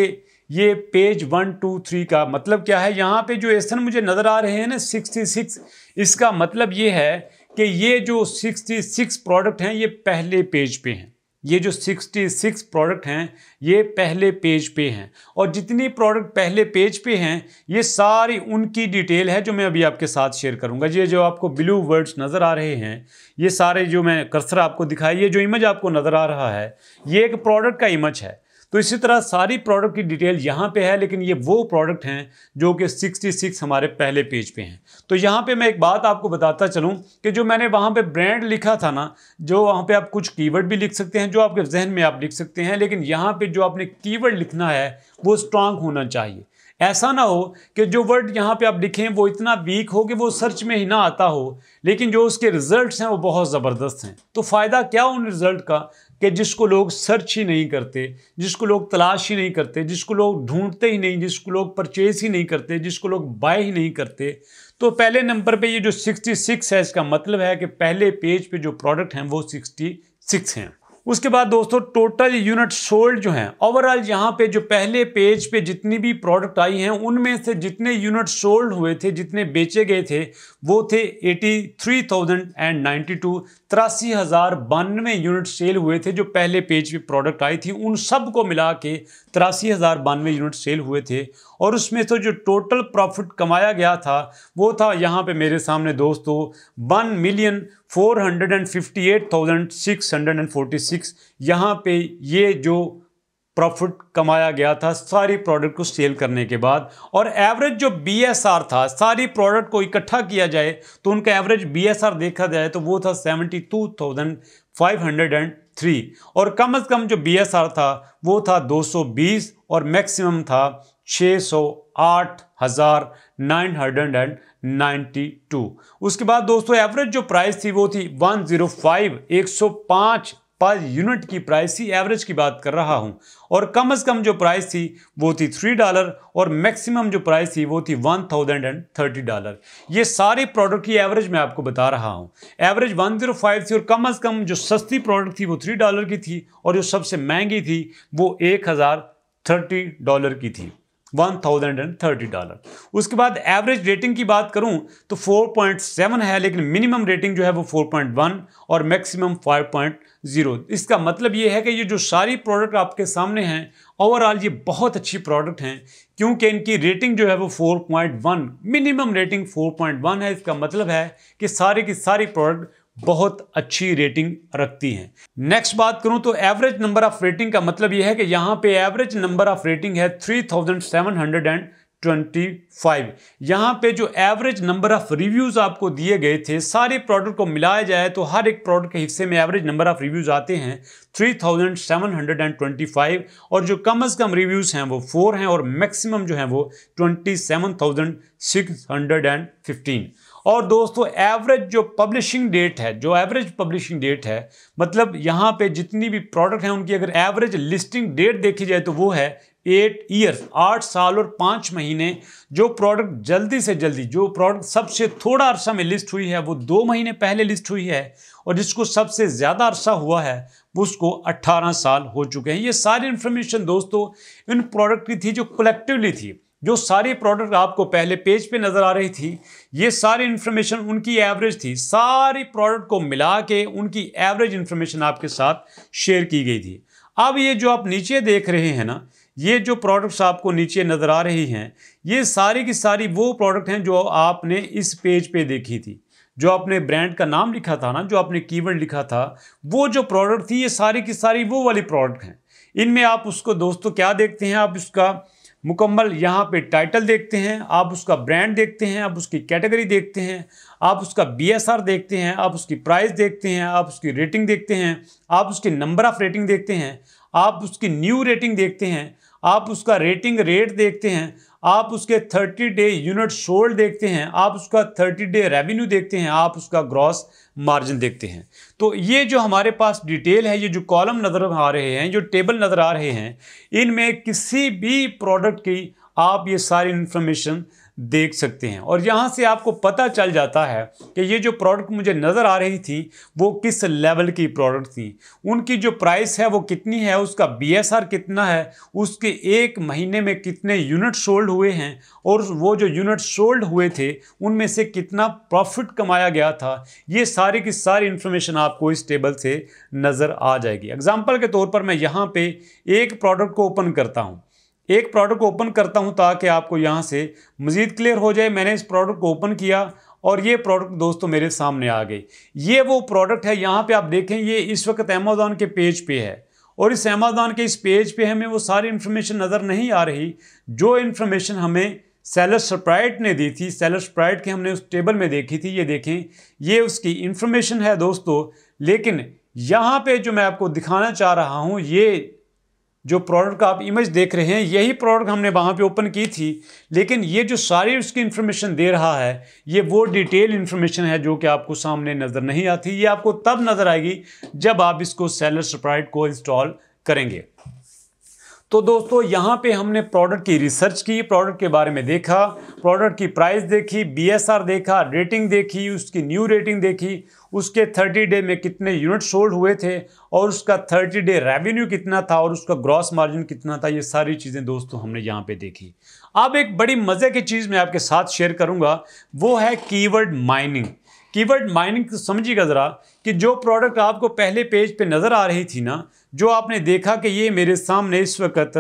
ये पेज वन टू थ्री का मतलब क्या है यहाँ पे जो एसन मुझे नज़र आ रहे हैं ना सिक्सटी सिक्स इसका मतलब ये है कि ये जो सिक्सटी सिक्स प्रोडक्ट हैं ये पहले पेज पे हैं ये जो 66 प्रोडक्ट हैं ये पहले पेज पे हैं और जितनी प्रोडक्ट पहले पेज पे हैं ये सारी उनकी डिटेल है जो मैं अभी आपके साथ शेयर करूंगा ये जो आपको ब्लू वर्ड्स नज़र आ रहे हैं ये सारे जो मैं कर्सर आपको दिखाई ये जो इमेज आपको नज़र आ रहा है ये एक प्रोडक्ट का इमेज है तो इसी तरह सारी प्रोडक्ट की डिटेल यहाँ पे है लेकिन ये वो प्रोडक्ट हैं जो कि 66 हमारे पहले पेज पे हैं तो यहाँ पे मैं एक बात आपको बताता चलूँ कि जो मैंने वहाँ पे ब्रांड लिखा था ना जो वहाँ पे आप कुछ कीवर्ड भी लिख सकते हैं जो आपके जहन में आप लिख सकते हैं लेकिन यहाँ पर जो आपने कीवर्ड लिखना है वो स्ट्रांग होना चाहिए ऐसा ना हो कि जो वर्ड यहाँ पे आप लिखें वो इतना वीक हो कि वो सर्च में ही ना आता हो लेकिन जो उसके रिजल्ट्स हैं वो बहुत ज़बरदस्त हैं तो फ़ायदा क्या उन रिज़ल्ट का कि जिसको लोग सर्च ही नहीं करते जिसको लोग तलाश ही नहीं करते जिसको लोग ढूंढते ही नहीं जिसको लोग परचेज ही नहीं करते जिसको लोग बाय ही नहीं करते तो पहले नंबर पे ये जो 66 है इसका मतलब है कि पहले पेज पे जो प्रोडक्ट हैं वो 66 हैं उसके बाद दोस्तों टोटल यूनिट सोल्ड जो हैं ओवरऑल यहाँ पे जो पहले पेज पे जितनी भी प्रोडक्ट आई हैं उनमें से जितने यूनिट सोल्ड हुए थे जितने बेचे गए थे वो थे eighty three thousand and ninety two तिरासी हज़ार बानवे यूनिट सेल हुए थे जो पहले पेज पे प्रोडक्ट आई थी उन सब को मिला के तिरासी हज़ार बानवे यूनिट सेल हुए थे और उसमें से जो टोटल प्रॉफिट कमाया गया था वो था यहाँ पे मेरे सामने दोस्तों one million four hundred and fifty eight thousand six hundred and forty six यहाँ पर ये जो प्रॉफिट कमाया गया था सारी प्रोडक्ट को सेल करने के बाद और एवरेज जो आर था सारी प्रोडक्ट को इकट्ठा किया जाए तो उनका एवरेज आर देखा जाए तो वो था seventy two thousand five hundred and three और कम अज़ कम जो आर था वो था दो सौ बीस और मैक्सिमम था छः सौ आठ हज़ार nine hundred and ninety two उसके बाद दोस्तों एवरेज जो प्राइस थी वो थी वन ज़ीरो फाइव एक सौ पाँच पर यूनिट की प्राइस थी एवरेज की बात कर रहा हूँ और कम अज़ कम जो प्राइस थी वो थी थ्री डॉलर और मैक्सिमम जो प्राइस थी वो थी one thousand and thirty dollar ये सारे प्रोडक्ट की एवरेज मैं आपको बता रहा हूँ एवरेज वन जीरो फाइव थी और कम अज़ कम जो सस्ती प्रोडक्ट थी वो थ्री डॉलर की थी और जो सबसे महंगी थी वो एक हज़ार थर्टी डॉलर की थी one thousand and thirty dollar उसके बाद एवरेज रेटिंग की बात करूं तो फोर पॉइंट सेवन है लेकिन मिनिमम रेटिंग जो है वो फोर पॉइंट वन और मैक्सिमम फाइव पॉइंट ज़ीरो इसका मतलब ये है कि ये जो सारी प्रोडक्ट आपके सामने हैं ओवरऑल ये बहुत अच्छी प्रोडक्ट हैं क्योंकि इनकी रेटिंग जो है वो 4.1 मिनिमम रेटिंग 4.1 है इसका मतलब है कि सारी की सारी प्रोडक्ट बहुत अच्छी रेटिंग रखती हैं नेक्स्ट बात करूं तो एवरेज नंबर ऑफ रेटिंग का मतलब यह है कि यहाँ पे एवरेज नंबर ऑफ रेटिंग है 3725 यहाँ पे जो एवरेज नंबर ऑफ रिव्यूज़ आपको दिए गए थे सारे प्रोडक्ट को मिलाया जाए तो हर एक प्रोडक्ट के हिस्से में एवरेज नंबर ऑफ रिव्यूज़ आते हैं 3725 और जो कम अज़ कम रिव्यूज़ हैं वो फोर हैं और मैक्सिमम जो हैं वो ट्वेंटी और दोस्तों एवरेज जो पब्लिशिंग डेट है जो एवरेज पब्लिशिंग डेट है मतलब यहाँ पे जितनी भी प्रोडक्ट हैं उनकी अगर एवरेज लिस्टिंग डेट देखी जाए तो वो है एट ईयर्स आठ साल और पाँच महीने जो प्रोडक्ट जल्दी से जल्दी जो प्रोडक्ट सबसे थोड़ा अरसा में लिस्ट हुई है वो दो महीने पहले लिस्ट हुई है और जिसको सबसे ज़्यादा अरसा हुआ है उसको 18 साल हो चुके हैं ये सारी इन्फॉर्मेशन दोस्तों इन प्रोडक्ट की थी जो कलेक्टिवली थी जो सारी प्रोडक्ट आपको पहले पेज पे नज़र आ रही थी ये सारी इन्फॉर्मेशन उनकी एवरेज थी सारी प्रोडक्ट को मिला के उनकी एवरेज इन्फॉर्मेशन आपके साथ शेयर की गई थी अब ये जो आप नीचे देख रहे हैं ना ये जो प्रोडक्ट्स आपको नीचे नज़र आ रही हैं ये सारी की सारी वो प्रोडक्ट हैं जो आपने इस पेज पे देखी थी जो आपने ब्रांड का नाम लिखा था ना जो आपने कीवर्ड लिखा था वो जो प्रोडक्ट थी ये सारी की सारी वो वाली प्रोडक्ट हैं इनमें आप उसको दोस्तों क्या देखते हैं आप इसका मुकम्मल यहाँ पे टाइटल देखते हैं आप उसका ब्रांड देखते हैं आप उसकी कैटेगरी देखते हैं आप उसका बीएसआर देखते हैं आप उसकी प्राइस देखते हैं आप उसकी रेटिंग देखते हैं आप उसके नंबर ऑफ़ रेटिंग देखते हैं आप उसकी न्यू रेटिंग देखते हैं आप उसका रेटिंग रेट देखते हैं आप उसके 30 डे यूनिट शोल्ड देखते हैं आप उसका 30 डे रेवेन्यू देखते हैं आप उसका ग्रॉस मार्जिन देखते हैं तो ये जो हमारे पास डिटेल है ये जो कॉलम नज़र आ रहे हैं जो टेबल नज़र आ रहे हैं इनमें किसी भी प्रोडक्ट की आप ये सारी इन्फॉर्मेशन देख सकते हैं और यहाँ से आपको पता चल जाता है कि ये जो प्रोडक्ट मुझे नज़र आ रही थी वो किस लेवल की प्रोडक्ट थी उनकी जो प्राइस है वो कितनी है उसका बीएसआर कितना है उसके एक महीने में कितने यूनिट सोल्ड हुए हैं और वो जो यूनिट सोल्ड हुए थे उनमें से कितना प्रॉफिट कमाया गया था ये सारी की सारी इन्फॉर्मेशन आपको इस टेबल से नज़र आ जाएगी एग्ज़ाम्पल के तौर पर मैं यहाँ पर एक प्रोडक्ट को ओपन करता हूँ एक प्रोडक्ट को ओपन करता हूँ ताकि आपको यहाँ से मज़ीद क्लियर हो जाए मैंने इस प्रोडक्ट को ओपन किया और ये प्रोडक्ट दोस्तों मेरे सामने आ गई ये वो प्रोडक्ट है यहाँ पे आप देखें ये इस वक्त अमेज़ोन के पेज पे है और इस अमेज़ोन के इस पेज पे हमें वो सारी इन्फॉर्मेशन नज़र नहीं आ रही जो इन्फॉर्मेशन हमें सेलर स्प्राइट ने दी थी सेलर स्प्राइट के हमने उस टेबल में देखी थी ये देखें ये उसकी इन्फॉर्मेशन है दोस्तों लेकिन यहाँ पे जो मैं आपको दिखाना चाह रहा हूँ ये जो प्रोडक्ट का आप इमेज देख रहे हैं यही प्रोडक्ट हमने वहाँ पे ओपन की थी लेकिन ये जो सारी उसकी इन्फॉर्मेशन दे रहा है ये वो डिटेल इन्फॉर्मेशन है जो कि आपको सामने नज़र नहीं आती ये आपको तब नज़र आएगी जब आप इसको सेलर स्प्राइट को इंस्टॉल करेंगे तो दोस्तों यहाँ पे हमने प्रोडक्ट की रिसर्च की प्रोडक्ट के बारे में देखा प्रोडक्ट की प्राइस देखी बीएसआर देखा रेटिंग देखी उसकी न्यू रेटिंग देखी उसके 30 डे में कितने यूनिट सोल्ड हुए थे और उसका 30 डे रेवेन्यू कितना था और उसका ग्रॉस मार्जिन कितना था ये सारी चीज़ें दोस्तों हमने यहाँ पे देखी अब एक बड़ी मज़े की चीज़ मैं आपके साथ शेयर करूँगा वो है कीवर्ड माइनिंग कीवर्ड माइनिंग समझिएगा ज़रा कि जो प्रोडक्ट आपको पहले पेज पे नज़र आ रही थी ना जो आपने देखा कि ये मेरे सामने इस वक्त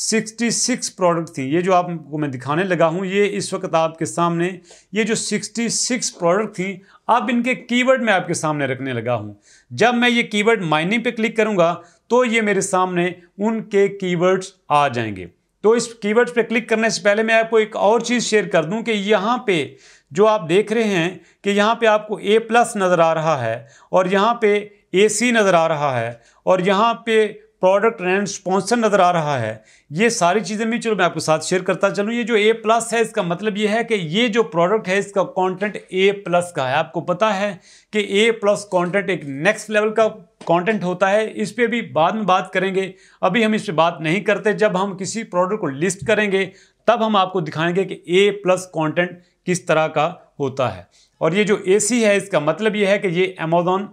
66 प्रोडक्ट थी ये जो आपको मैं दिखाने लगा हूँ ये इस वक्त आपके सामने ये जो 66 प्रोडक्ट थी अब इनके कीवर्ड में आपके सामने रखने लगा हूँ जब मैं ये कीवर्ड माइनिंग पे क्लिक करूँगा तो ये मेरे सामने उनके कीवर्ड्स आ जाएंगे तो इस कीवर्ड्स पे क्लिक करने से पहले मैं आपको एक और चीज़ शेयर कर दूँ कि यहाँ पर जो आप देख रहे हैं कि यहाँ पर आपको ए प्लस नज़र आ रहा है और यहाँ पर एसी नज़र आ रहा है और यहाँ पे प्रोडक्ट एंड स्पॉन्सर नज़र आ रहा है ये सारी चीज़ें भी चलो मैं आपके साथ शेयर करता चलूँ ये जो ए प्लस है इसका मतलब ये है कि ये जो प्रोडक्ट है इसका कंटेंट ए प्लस का है आपको पता है कि ए प्लस कंटेंट एक नेक्स्ट लेवल का कंटेंट होता है इस पर भी बाद में बात करेंगे अभी हम इस पर बात नहीं करते जब हम किसी प्रोडक्ट को लिस्ट करेंगे तब हम आपको दिखाएंगे कि ए प्लस कॉन्टेंट किस तरह का होता है और ये जो ए है इसका मतलब ये है कि ये अमेजोन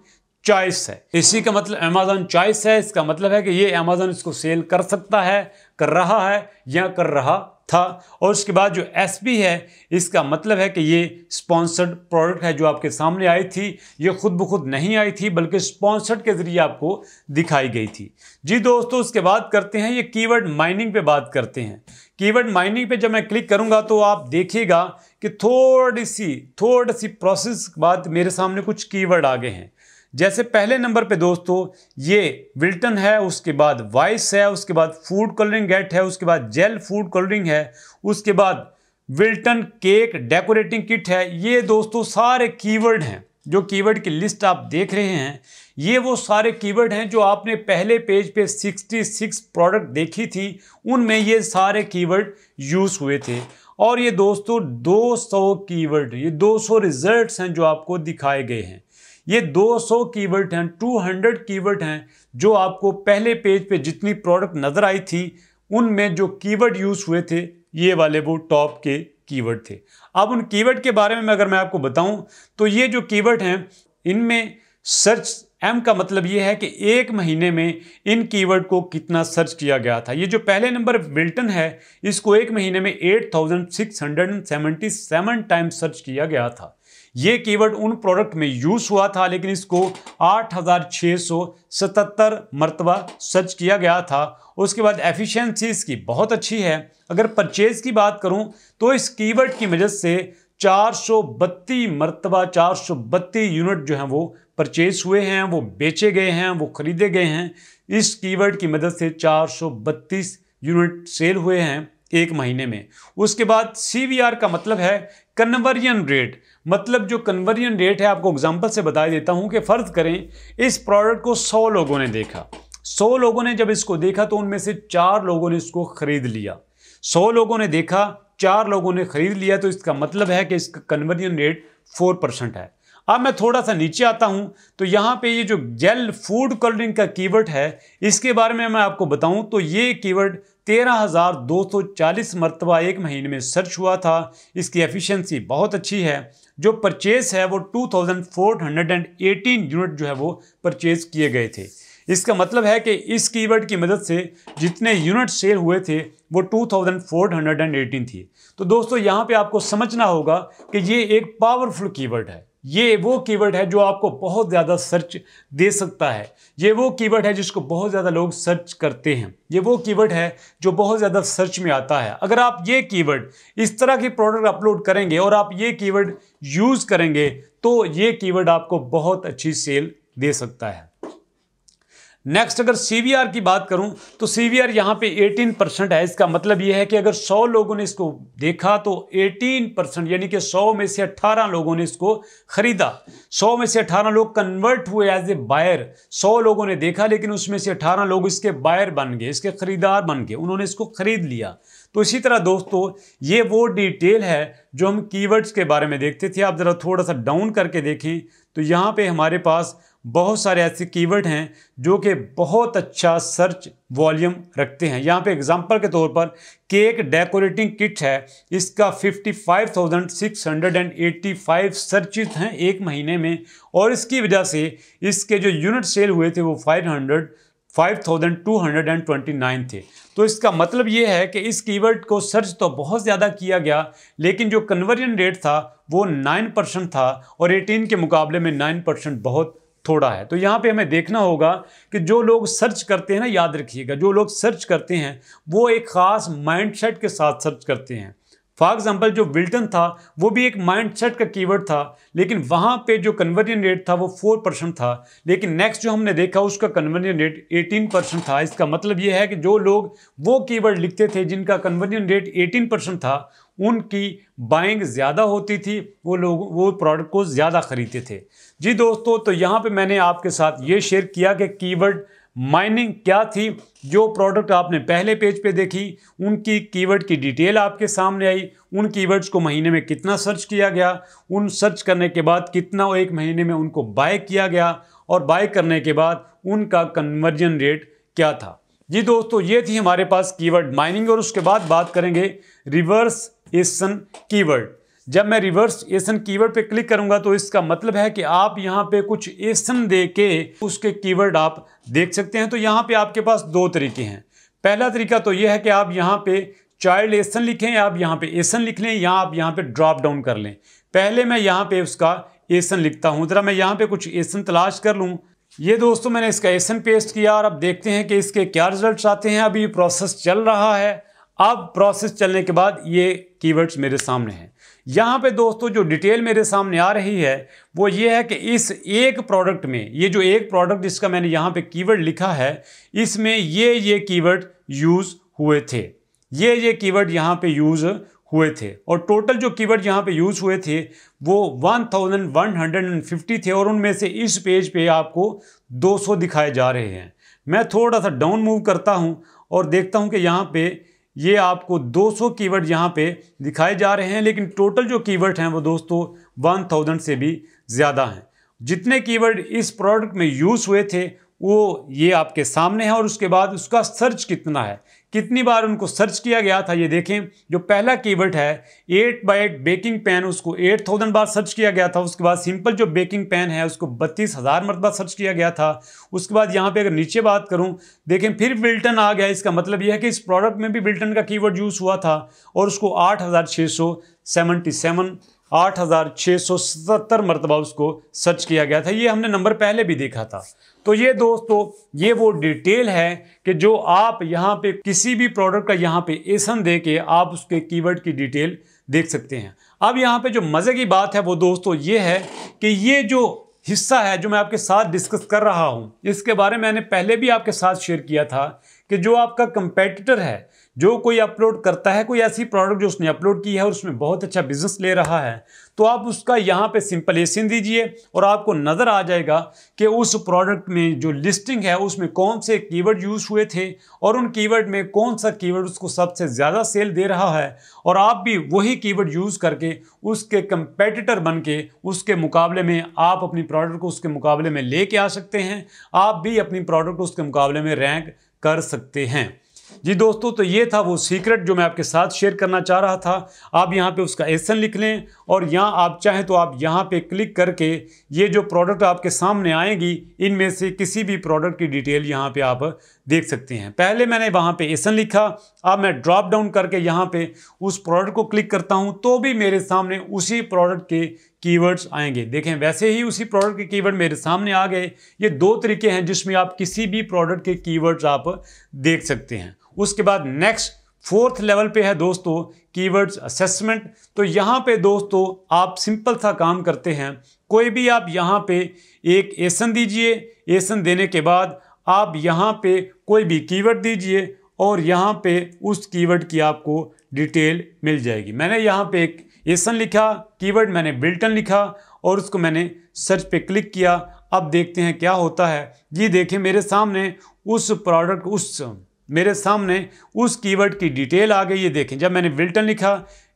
चॉइस है इसी का मतलब अमेजोन चॉइस है इसका मतलब है कि ये अमेजोन इसको सेल कर सकता है कर रहा है या कर रहा था और उसके बाद जो एस है इसका मतलब है कि ये स्पॉन्सर्ड प्रोडक्ट है जो आपके सामने आई थी ये खुद ब खुद नहीं आई थी बल्कि स्पॉन्सर्ड के ज़रिए आपको दिखाई गई थी जी दोस्तों उसके बाद करते हैं ये कीवर्ड माइनिंग पे बात करते हैं कीवर्ड माइनिंग पे जब मैं क्लिक करूंगा तो आप देखिएगा कि थोड़ी सी थोड़ी सी प्रोसेस के बाद मेरे सामने कुछ कीवर्ड आ गए हैं जैसे पहले नंबर पे दोस्तों ये विल्टन है उसके बाद वाइस है उसके बाद फूड कलरिंग गेट है उसके बाद जेल फूड कलरिंग है उसके बाद विल्टन केक डेकोरेटिंग किट है ये दोस्तों सारे कीवर्ड हैं जो कीवर्ड की लिस्ट आप देख रहे हैं ये वो सारे कीवर्ड हैं जो आपने पहले पेज पे 66 प्रोडक्ट देखी थी उनमें ये सारे कीवर्ड यूज़ हुए थे और ये दोस्तों 200 कीवर्ड ये 200 रिजल्ट्स हैं जो आपको दिखाए गए हैं ये 200 कीवर्ड हैं 200 कीवर्ड हैं जो आपको पहले पेज पे जितनी प्रोडक्ट नज़र आई थी उनमें जो कीवर्ड यूज़ हुए थे ये वाले वो टॉप के कीवर्ड थे अब उन कीवर्ड के बारे में अगर मैं आपको बताऊं तो ये जो कीवर्ड हैं इनमें सर्च एम का मतलब ये है कि एक महीने में इन कीवर्ड को कितना सर्च किया गया था ये जो पहले नंबर विल्टन है इसको एक महीने में 8,677 टाइम सर्च किया गया था ये कीवर्ड उन प्रोडक्ट में यूज़ हुआ था लेकिन इसको 8677 मरतबा सर्च किया गया था उसके बाद एफिशिएंसी इसकी बहुत अच्छी है अगर परचेज़ की बात करूं तो इस कीवर्ड की मदद से चार सौ बत्तीस मरतबा चार सौ बत्तीस यूनिट जो हैं वो परचेज हुए हैं वो बेचे गए हैं वो ख़रीदे गए हैं इस कीवर्ड की मदद से चार सौ बत्तीस यूनिट सेल हुए हैं एक महीने में उसके बाद सी का मतलब है कन्वर्जन रेट मतलब जो कन्वर्जन रेट है आपको एग्जांपल से बता देता हूँ कि फ़र्ज़ करें इस प्रोडक्ट को सौ लोगों ने देखा सौ लोगों ने जब इसको देखा तो उनमें से चार लोगों ने इसको ख़रीद लिया सौ लोगों ने देखा चार लोगों ने ख़रीद लिया तो इसका मतलब है कि इसका कन्वर्जन रेट फोर परसेंट है अब मैं थोड़ा सा नीचे आता हूं तो यहाँ पे ये जो जेल फूड कलरिंग का कीवर्ड है इसके बारे में मैं आपको बताऊं तो ये कीवर्ड तेरह हज़ार दो सौ चालीस मरतबा एक महीने में सर्च हुआ था इसकी एफिशिएंसी बहुत अच्छी है जो परचेज़ है वो two thousand four hundred and eighteen unit जो है वो परचेज़ किए गए थे इसका मतलब है कि इस कीवर्ड की मदद से जितने यूनिट सेल हुए थे वो 2418 थी तो दोस्तों यहाँ पे आपको समझना होगा कि ये एक पावरफुल कीवर्ड है ये वो कीवर्ड है जो आपको बहुत ज़्यादा सर्च दे सकता है ये वो कीवर्ड है जिसको बहुत ज़्यादा लोग सर्च करते हैं ये वो कीवर्ड है जो बहुत ज़्यादा सर्च में आता है अगर आप ये कीवर्ड इस तरह की प्रोडक्ट अपलोड करेंगे और आप ये कीवर्ड यूज़ करेंगे तो ये कीवर्ड आपको बहुत अच्छी सेल दे सकता है नेक्स्ट अगर सीवीआर की बात करूं तो सीवीआर यहाँ पे 18 परसेंट है इसका मतलब यह है कि अगर 100 लोगों ने इसको देखा तो 18 परसेंट यानी कि 100 में से 18 लोगों ने इसको खरीदा 100 में से 18 लोग कन्वर्ट हुए एज ए बायर 100 लोगों ने देखा लेकिन उसमें से 18 लोग इसके बायर बन गए इसके खरीदार बन गए उन्होंने इसको खरीद लिया तो इसी तरह दोस्तों ये वो डिटेल है जो हम कीवर्ड्स के बारे में देखते थे आप ज़रा थोड़ा सा डाउन करके देखें तो यहाँ पे हमारे पास बहुत सारे ऐसे कीवर्ड हैं जो कि बहुत अच्छा सर्च वॉल्यूम रखते हैं यहाँ पे एग्जांपल के तौर पर केक डेकोरेटिंग किट है इसका 55,685 सर्चित हैं एक महीने में और इसकी वजह से इसके जो यूनिट सेल हुए थे वो 500 5,229 थे तो इसका मतलब ये है कि इस कीवर्ड को सर्च तो बहुत ज़्यादा किया गया लेकिन जो कन्वर्जन रेट था वो 9 परसेंट था और 18 के मुकाबले में 9 परसेंट बहुत थोड़ा है तो यहाँ पे हमें देखना होगा कि जो लोग सर्च करते हैं ना याद रखिएगा जो लोग सर्च करते हैं वो एक ख़ास माइंडसेट के साथ सर्च करते हैं फॉर एग्ज़ाम्पल जो विल्टन था वो भी एक माइंडसेट का कीवर्ड था लेकिन वहाँ पे जो कन्वर्जन रेट था वो फोर परसेंट था लेकिन नेक्स्ट जो हमने देखा उसका कन्वर्जन रेट एटीन परसेंट था इसका मतलब ये है कि जो लोग वो कीवर्ड लिखते थे जिनका कन्वर्जन रेट एटीन परसेंट था उनकी बाइंग ज़्यादा होती थी वो लोग वो प्रोडक्ट को ज़्यादा ख़रीदते थे जी दोस्तों तो यहाँ पे मैंने आपके साथ ये शेयर किया कि कीवर्ड माइनिंग क्या थी जो प्रोडक्ट आपने पहले पेज पे देखी उनकी कीवर्ड की डिटेल आपके सामने आई उन कीवर्ड्स को महीने में कितना सर्च किया गया उन सर्च करने के बाद कितना एक महीने में उनको बाय किया गया और बाय करने के बाद उनका कन्वर्जन रेट क्या था जी दोस्तों ये थी हमारे पास कीवर्ड माइनिंग और उसके बाद बात करेंगे रिवर्स एसन कीवर्ड जब मैं रिवर्स एसन कीवर्ड पे क्लिक करूंगा तो इसका मतलब है कि आप यहाँ पे कुछ एसन दे के उसके कीवर्ड आप देख सकते हैं तो यहाँ पे आपके पास दो तरीके हैं पहला तरीका तो यह है कि आप यहाँ पे चाइल्ड एसन लिखें या आप यहाँ पे एसन लिख लें या आप यहाँ पे ड्रॉप डाउन कर लें पहले मैं यहाँ पे उसका एसन लिखता हूँ ज़रा मैं यहाँ पे कुछ एसन तलाश कर लूँ ये दोस्तों मैंने इसका एसन पेस्ट किया और अब देखते हैं कि इसके क्या रिजल्ट आते हैं अभी ये प्रोसेस चल रहा है अब प्रोसेस चलने के बाद ये कीवर्ड्स मेरे सामने हैं यहाँ पे दोस्तों जो डिटेल मेरे सामने आ रही है वो ये है कि इस एक प्रोडक्ट में ये जो एक प्रोडक्ट जिसका मैंने यहाँ पे कीवर्ड लिखा है इसमें ये ये कीवर्ड यूज़ हुए थे ये ये कीवर्ड यहाँ पे यूज़ हुए थे और टोटल जो कीवर्ड यहाँ पे यूज़ हुए थे वो 1150 थे और उनमें से इस पेज पे आपको 200 दिखाए जा रहे हैं मैं थोड़ा सा डाउन मूव करता हूँ और देखता हूँ कि यहाँ पे ये आपको 200 कीवर्ड यहाँ पे दिखाए जा रहे हैं लेकिन टोटल जो कीवर्ड हैं वो दोस्तों 1000 से भी ज़्यादा हैं जितने कीवर्ड इस प्रोडक्ट में यूज़ हुए थे वो ये आपके सामने है और उसके बाद उसका सर्च कितना है कितनी बार उनको सर्च किया गया था ये देखें जो पहला कीवर्ड है eight by eight baking pan उसको एट थाउजेंड बार सर्च किया गया था उसके बाद सिंपल जो बेकिंग पैन है उसको बत्तीस हज़ार मरतबा सर्च किया गया था उसके बाद यहाँ पे अगर नीचे बात करूँ देखें फिर बिल्टन आ गया इसका मतलब यह है कि इस प्रोडक्ट में भी बिल्टन का कीवर्ड यूज़ हुआ था और उसको आठ हज़ार छः सौ सेवन आठ हज़ार छः सौ सतर मरतबा उसको सर्च किया गया था ये हमने नंबर पहले भी देखा था तो ये दोस्तों ये वो डिटेल है कि जो आप यहाँ पे किसी भी प्रोडक्ट का यहाँ पे एसन दे के आप उसके कीवर्ड की डिटेल देख सकते हैं अब यहाँ पे जो मज़े की बात है वो दोस्तों ये है कि ये जो हिस्सा है जो मैं आपके साथ डिस्कस कर रहा हूँ इसके बारे में मैंने पहले भी आपके साथ शेयर किया था कि जो आपका कंपेटिटर है जो कोई अपलोड करता है कोई ऐसी प्रोडक्ट जो उसने अपलोड की है और उसमें बहुत अच्छा बिजनेस ले रहा है तो आप उसका यहाँ पे एसिन दीजिए और आपको नज़र आ जाएगा कि उस प्रोडक्ट में जो लिस्टिंग है उसमें कौन से कीवर्ड यूज़ हुए थे और उन कीवर्ड में कौन सा कीवर्ड उसको सबसे ज़्यादा सेल दे रहा है और आप भी वही कीवर्ड यूज़ करके उसके कंपेटिटर बन के उसके मुकाबले में आप अपनी प्रोडक्ट को उसके मुकाबले में ले आ सकते हैं आप भी अपनी प्रोडक्ट को उसके मुकाबले में रैंक कर सकते हैं जी दोस्तों तो ये था वो सीक्रेट जो मैं आपके साथ शेयर करना चाह रहा था आप यहाँ पे उसका एसन लिख लें और यहाँ आप चाहें तो आप यहाँ पे क्लिक करके ये जो प्रोडक्ट आपके सामने आएंगी इनमें से किसी भी प्रोडक्ट की डिटेल यहाँ पे आप देख सकते हैं पहले मैंने वहाँ पे एसन लिखा अब मैं ड्रॉप डाउन करके यहाँ पर उस प्रोडक्ट को क्लिक करता हूँ तो भी मेरे सामने उसी प्रोडक्ट के कीवर्ड्स आएंगे देखें वैसे ही उसी प्रोडक्ट के कीवर्ड मेरे सामने आ गए ये दो तरीके हैं जिसमें आप किसी भी प्रोडक्ट के कीवर्ड्स आप देख सकते हैं उसके बाद नेक्स्ट फोर्थ लेवल पे है दोस्तों कीवर्ड्स असेसमेंट तो यहाँ पे दोस्तों आप सिंपल सा काम करते हैं कोई भी आप यहाँ पे एक एसन दीजिए एसन देने के बाद आप यहाँ पे कोई भी कीवर्ड दीजिए और यहाँ पे उस कीवर्ड की आपको डिटेल मिल जाएगी मैंने यहाँ पे एक एसन लिखा कीवर्ड मैंने बिल्टन लिखा और उसको मैंने सर्च पे क्लिक किया अब देखते हैं क्या होता है जी देखें मेरे सामने उस प्रोडक्ट उस मेरे सामने उस कीवर्ड की डिटेल आ गई ये देखें जब मैंने विल्टन लिखा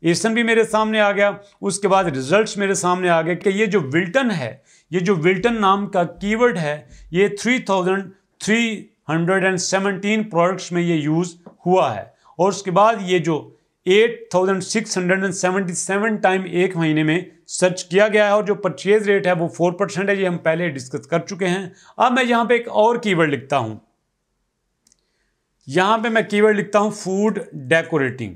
ईस्टन भी मेरे सामने आ गया उसके बाद रिजल्ट्स मेरे सामने आ गए कि ये जो विल्टन है ये जो विल्टन नाम का कीवर्ड है ये 3,317 प्रोडक्ट्स में ये यूज़ हुआ है और उसके बाद ये जो 8,677 टाइम एक महीने में सर्च किया गया है और जो परचेज रेट है वो 4 परसेंट है ये हम पहले डिस्कस कर चुके हैं अब मैं यहाँ पे एक और कीवर्ड लिखता हूँ यहां पे मैं कीवर्ड लिखता हूं फूड डेकोरेटिंग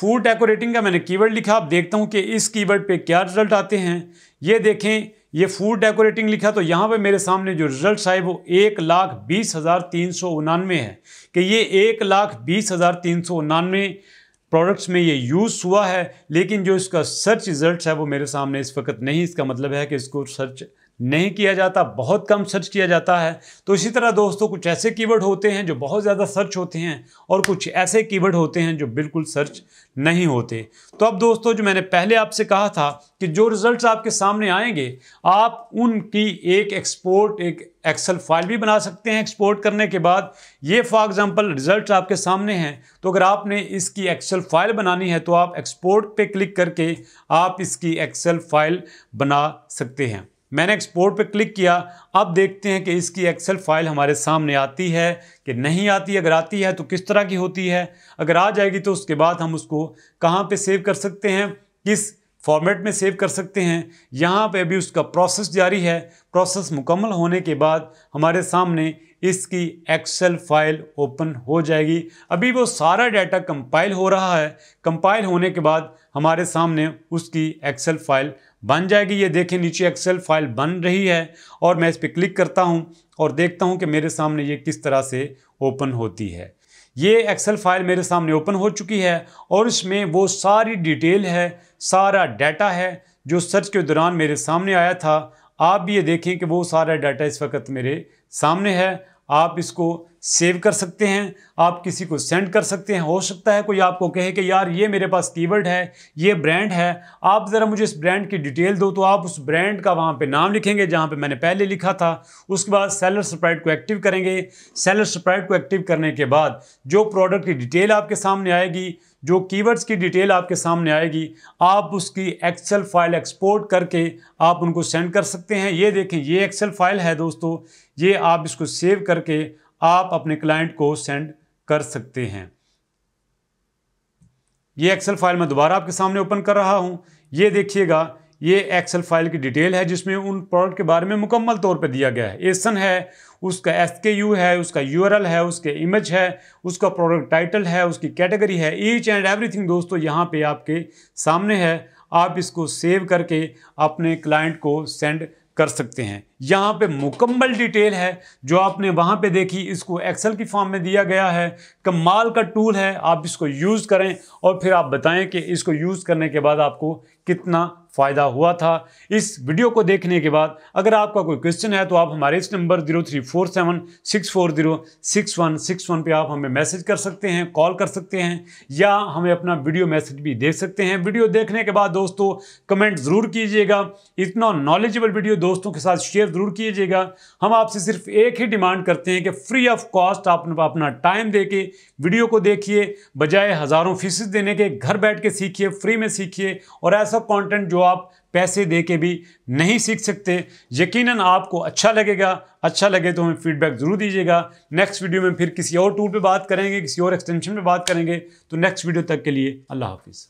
फूड डेकोरेटिंग का मैंने कीवर्ड लिखा आप देखता हूं कि इस कीवर्ड पे क्या रिजल्ट आते हैं ये देखें ये फूड डेकोरेटिंग लिखा तो यहां पे मेरे सामने जो रिजल्ट आए वो एक लाख बीस हज़ार तीन सौ उनानवे है कि ये एक लाख बीस हज़ार तीन सौ उनानवे प्रोडक्ट्स में ये यूज़ हुआ है लेकिन जो इसका सर्च रिज़ल्ट है वो मेरे सामने इस वक्त नहीं इसका मतलब है कि इसको सर्च नहीं किया जाता बहुत कम सर्च किया जाता है तो इसी तरह दोस्तों कुछ ऐसे कीवर्ड होते हैं जो बहुत ज़्यादा सर्च होते हैं और कुछ ऐसे कीवर्ड होते हैं जो बिल्कुल सर्च नहीं होते तो अब दोस्तों जो मैंने पहले आपसे कहा था कि जो रिज़ल्ट्स आपके सामने आएंगे आप उनकी एक एक्सपोर्ट एक एक्सेल फाइल भी बना सकते हैं एक्सपोर्ट करने के बाद ये फॉर एग्जांपल रिजल्ट्स आपके सामने हैं तो अगर आपने इसकी एक्सेल फाइल बनानी है तो आप एक्सपोर्ट पे क्लिक करके आप इसकी एक्सेल फाइल बना सकते हैं मैंने एक्सपोर्ट पर क्लिक किया अब देखते हैं कि इसकी एक्सेल फाइल हमारे सामने आती है कि नहीं आती अगर आती है तो किस तरह की होती है अगर आ जाएगी तो उसके बाद हम उसको कहाँ पे सेव कर सकते हैं किस फॉर्मेट में सेव कर सकते हैं यहाँ पे अभी उसका प्रोसेस जारी है प्रोसेस मुकम्मल होने के बाद हमारे सामने इसकी एक्सेल फाइल ओपन हो जाएगी अभी वो सारा डाटा कंपाइल हो रहा है कंपाइल होने के बाद हमारे सामने उसकी एक्सेल फाइल बन जाएगी ये देखें नीचे एक्सेल फाइल बन रही है और मैं इस पर क्लिक करता हूँ और देखता हूँ कि मेरे सामने ये किस तरह से ओपन होती है ये एक्सेल फाइल मेरे सामने ओपन हो चुकी है और इसमें वो सारी डिटेल है सारा डाटा है जो सर्च के दौरान मेरे सामने आया था आप भी ये देखें कि वो सारा डाटा इस वक्त मेरे सामने है आप इसको सेव कर सकते हैं आप किसी को सेंड कर सकते हैं हो सकता है कोई आपको कहे कि यार ये मेरे पास कीवर्ड है ये ब्रांड है आप ज़रा मुझे इस ब्रांड की डिटेल दो तो आप उस ब्रांड का वहाँ पे नाम लिखेंगे जहाँ पे मैंने पहले लिखा था उसके बाद सेलर स्प्राइड को एक्टिव करेंगे सेलर स्प्राइड को एक्टिव करने के बाद जो प्रोडक्ट की डिटेल आपके सामने आएगी जो कीवर्ड्स की डिटेल आपके सामने आएगी आप उसकी एक्सेल फाइल एक्सपोर्ट करके आप उनको सेंड कर सकते हैं ये देखें ये एक्सेल फाइल है दोस्तों ये आप इसको सेव करके आप अपने क्लाइंट को सेंड कर सकते हैं ये एक्सेल फाइल मैं दोबारा आपके सामने ओपन कर रहा हूँ ये देखिएगा ये एक्सेल फाइल की डिटेल है जिसमें उन प्रोडक्ट के बारे में मुकम्मल तौर पर दिया गया है एसन है उसका एस के यू है उसका यू आर एल है उसके इमेज है उसका प्रोडक्ट टाइटल है उसकी कैटेगरी है ईच एंड एवरीथिंग दोस्तों यहाँ पे आपके सामने है आप इसको सेव करके अपने क्लाइंट को सेंड कर सकते हैं यहाँ पे मुकम्मल डिटेल है जो आपने वहाँ पे देखी इसको एक्सेल की फॉर्म में दिया गया है कमाल का टूल है आप इसको यूज़ करें और फिर आप बताएं कि इसको यूज़ करने के बाद आपको कितना फ़ायदा हुआ था इस वीडियो को देखने के बाद अगर आपका कोई क्वेश्चन है तो आप हमारे इस number zero three four seven six four zero six one six one पर आप हमें मैसेज कर सकते हैं कॉल कर सकते हैं या हमें अपना वीडियो मैसेज भी देख सकते हैं वीडियो देखने के बाद दोस्तों कमेंट ज़रूर कीजिएगा इतना नॉलेजेबल वीडियो दोस्तों के साथ शेयर ज़रूर कीजिएगा हम आपसे सिर्फ एक ही डिमांड करते हैं कि फ्री ऑफ कॉस्ट आप अपना टाइम दे के वीडियो को देखिए बजाय हज़ारों फीस देने के घर बैठ के सीखिए फ्री में सीखिए और ऐसा कॉन्टेंट जो आप पैसे दे के भी नहीं सीख सकते यकीनन आपको अच्छा लगेगा अच्छा लगे तो हमें फीडबैक ज़रूर दीजिएगा नेक्स्ट वीडियो में फिर किसी और टूर पे बात करेंगे किसी और एक्सटेंशन पे बात करेंगे तो नेक्स्ट वीडियो तक के लिए अल्लाह हाफिज़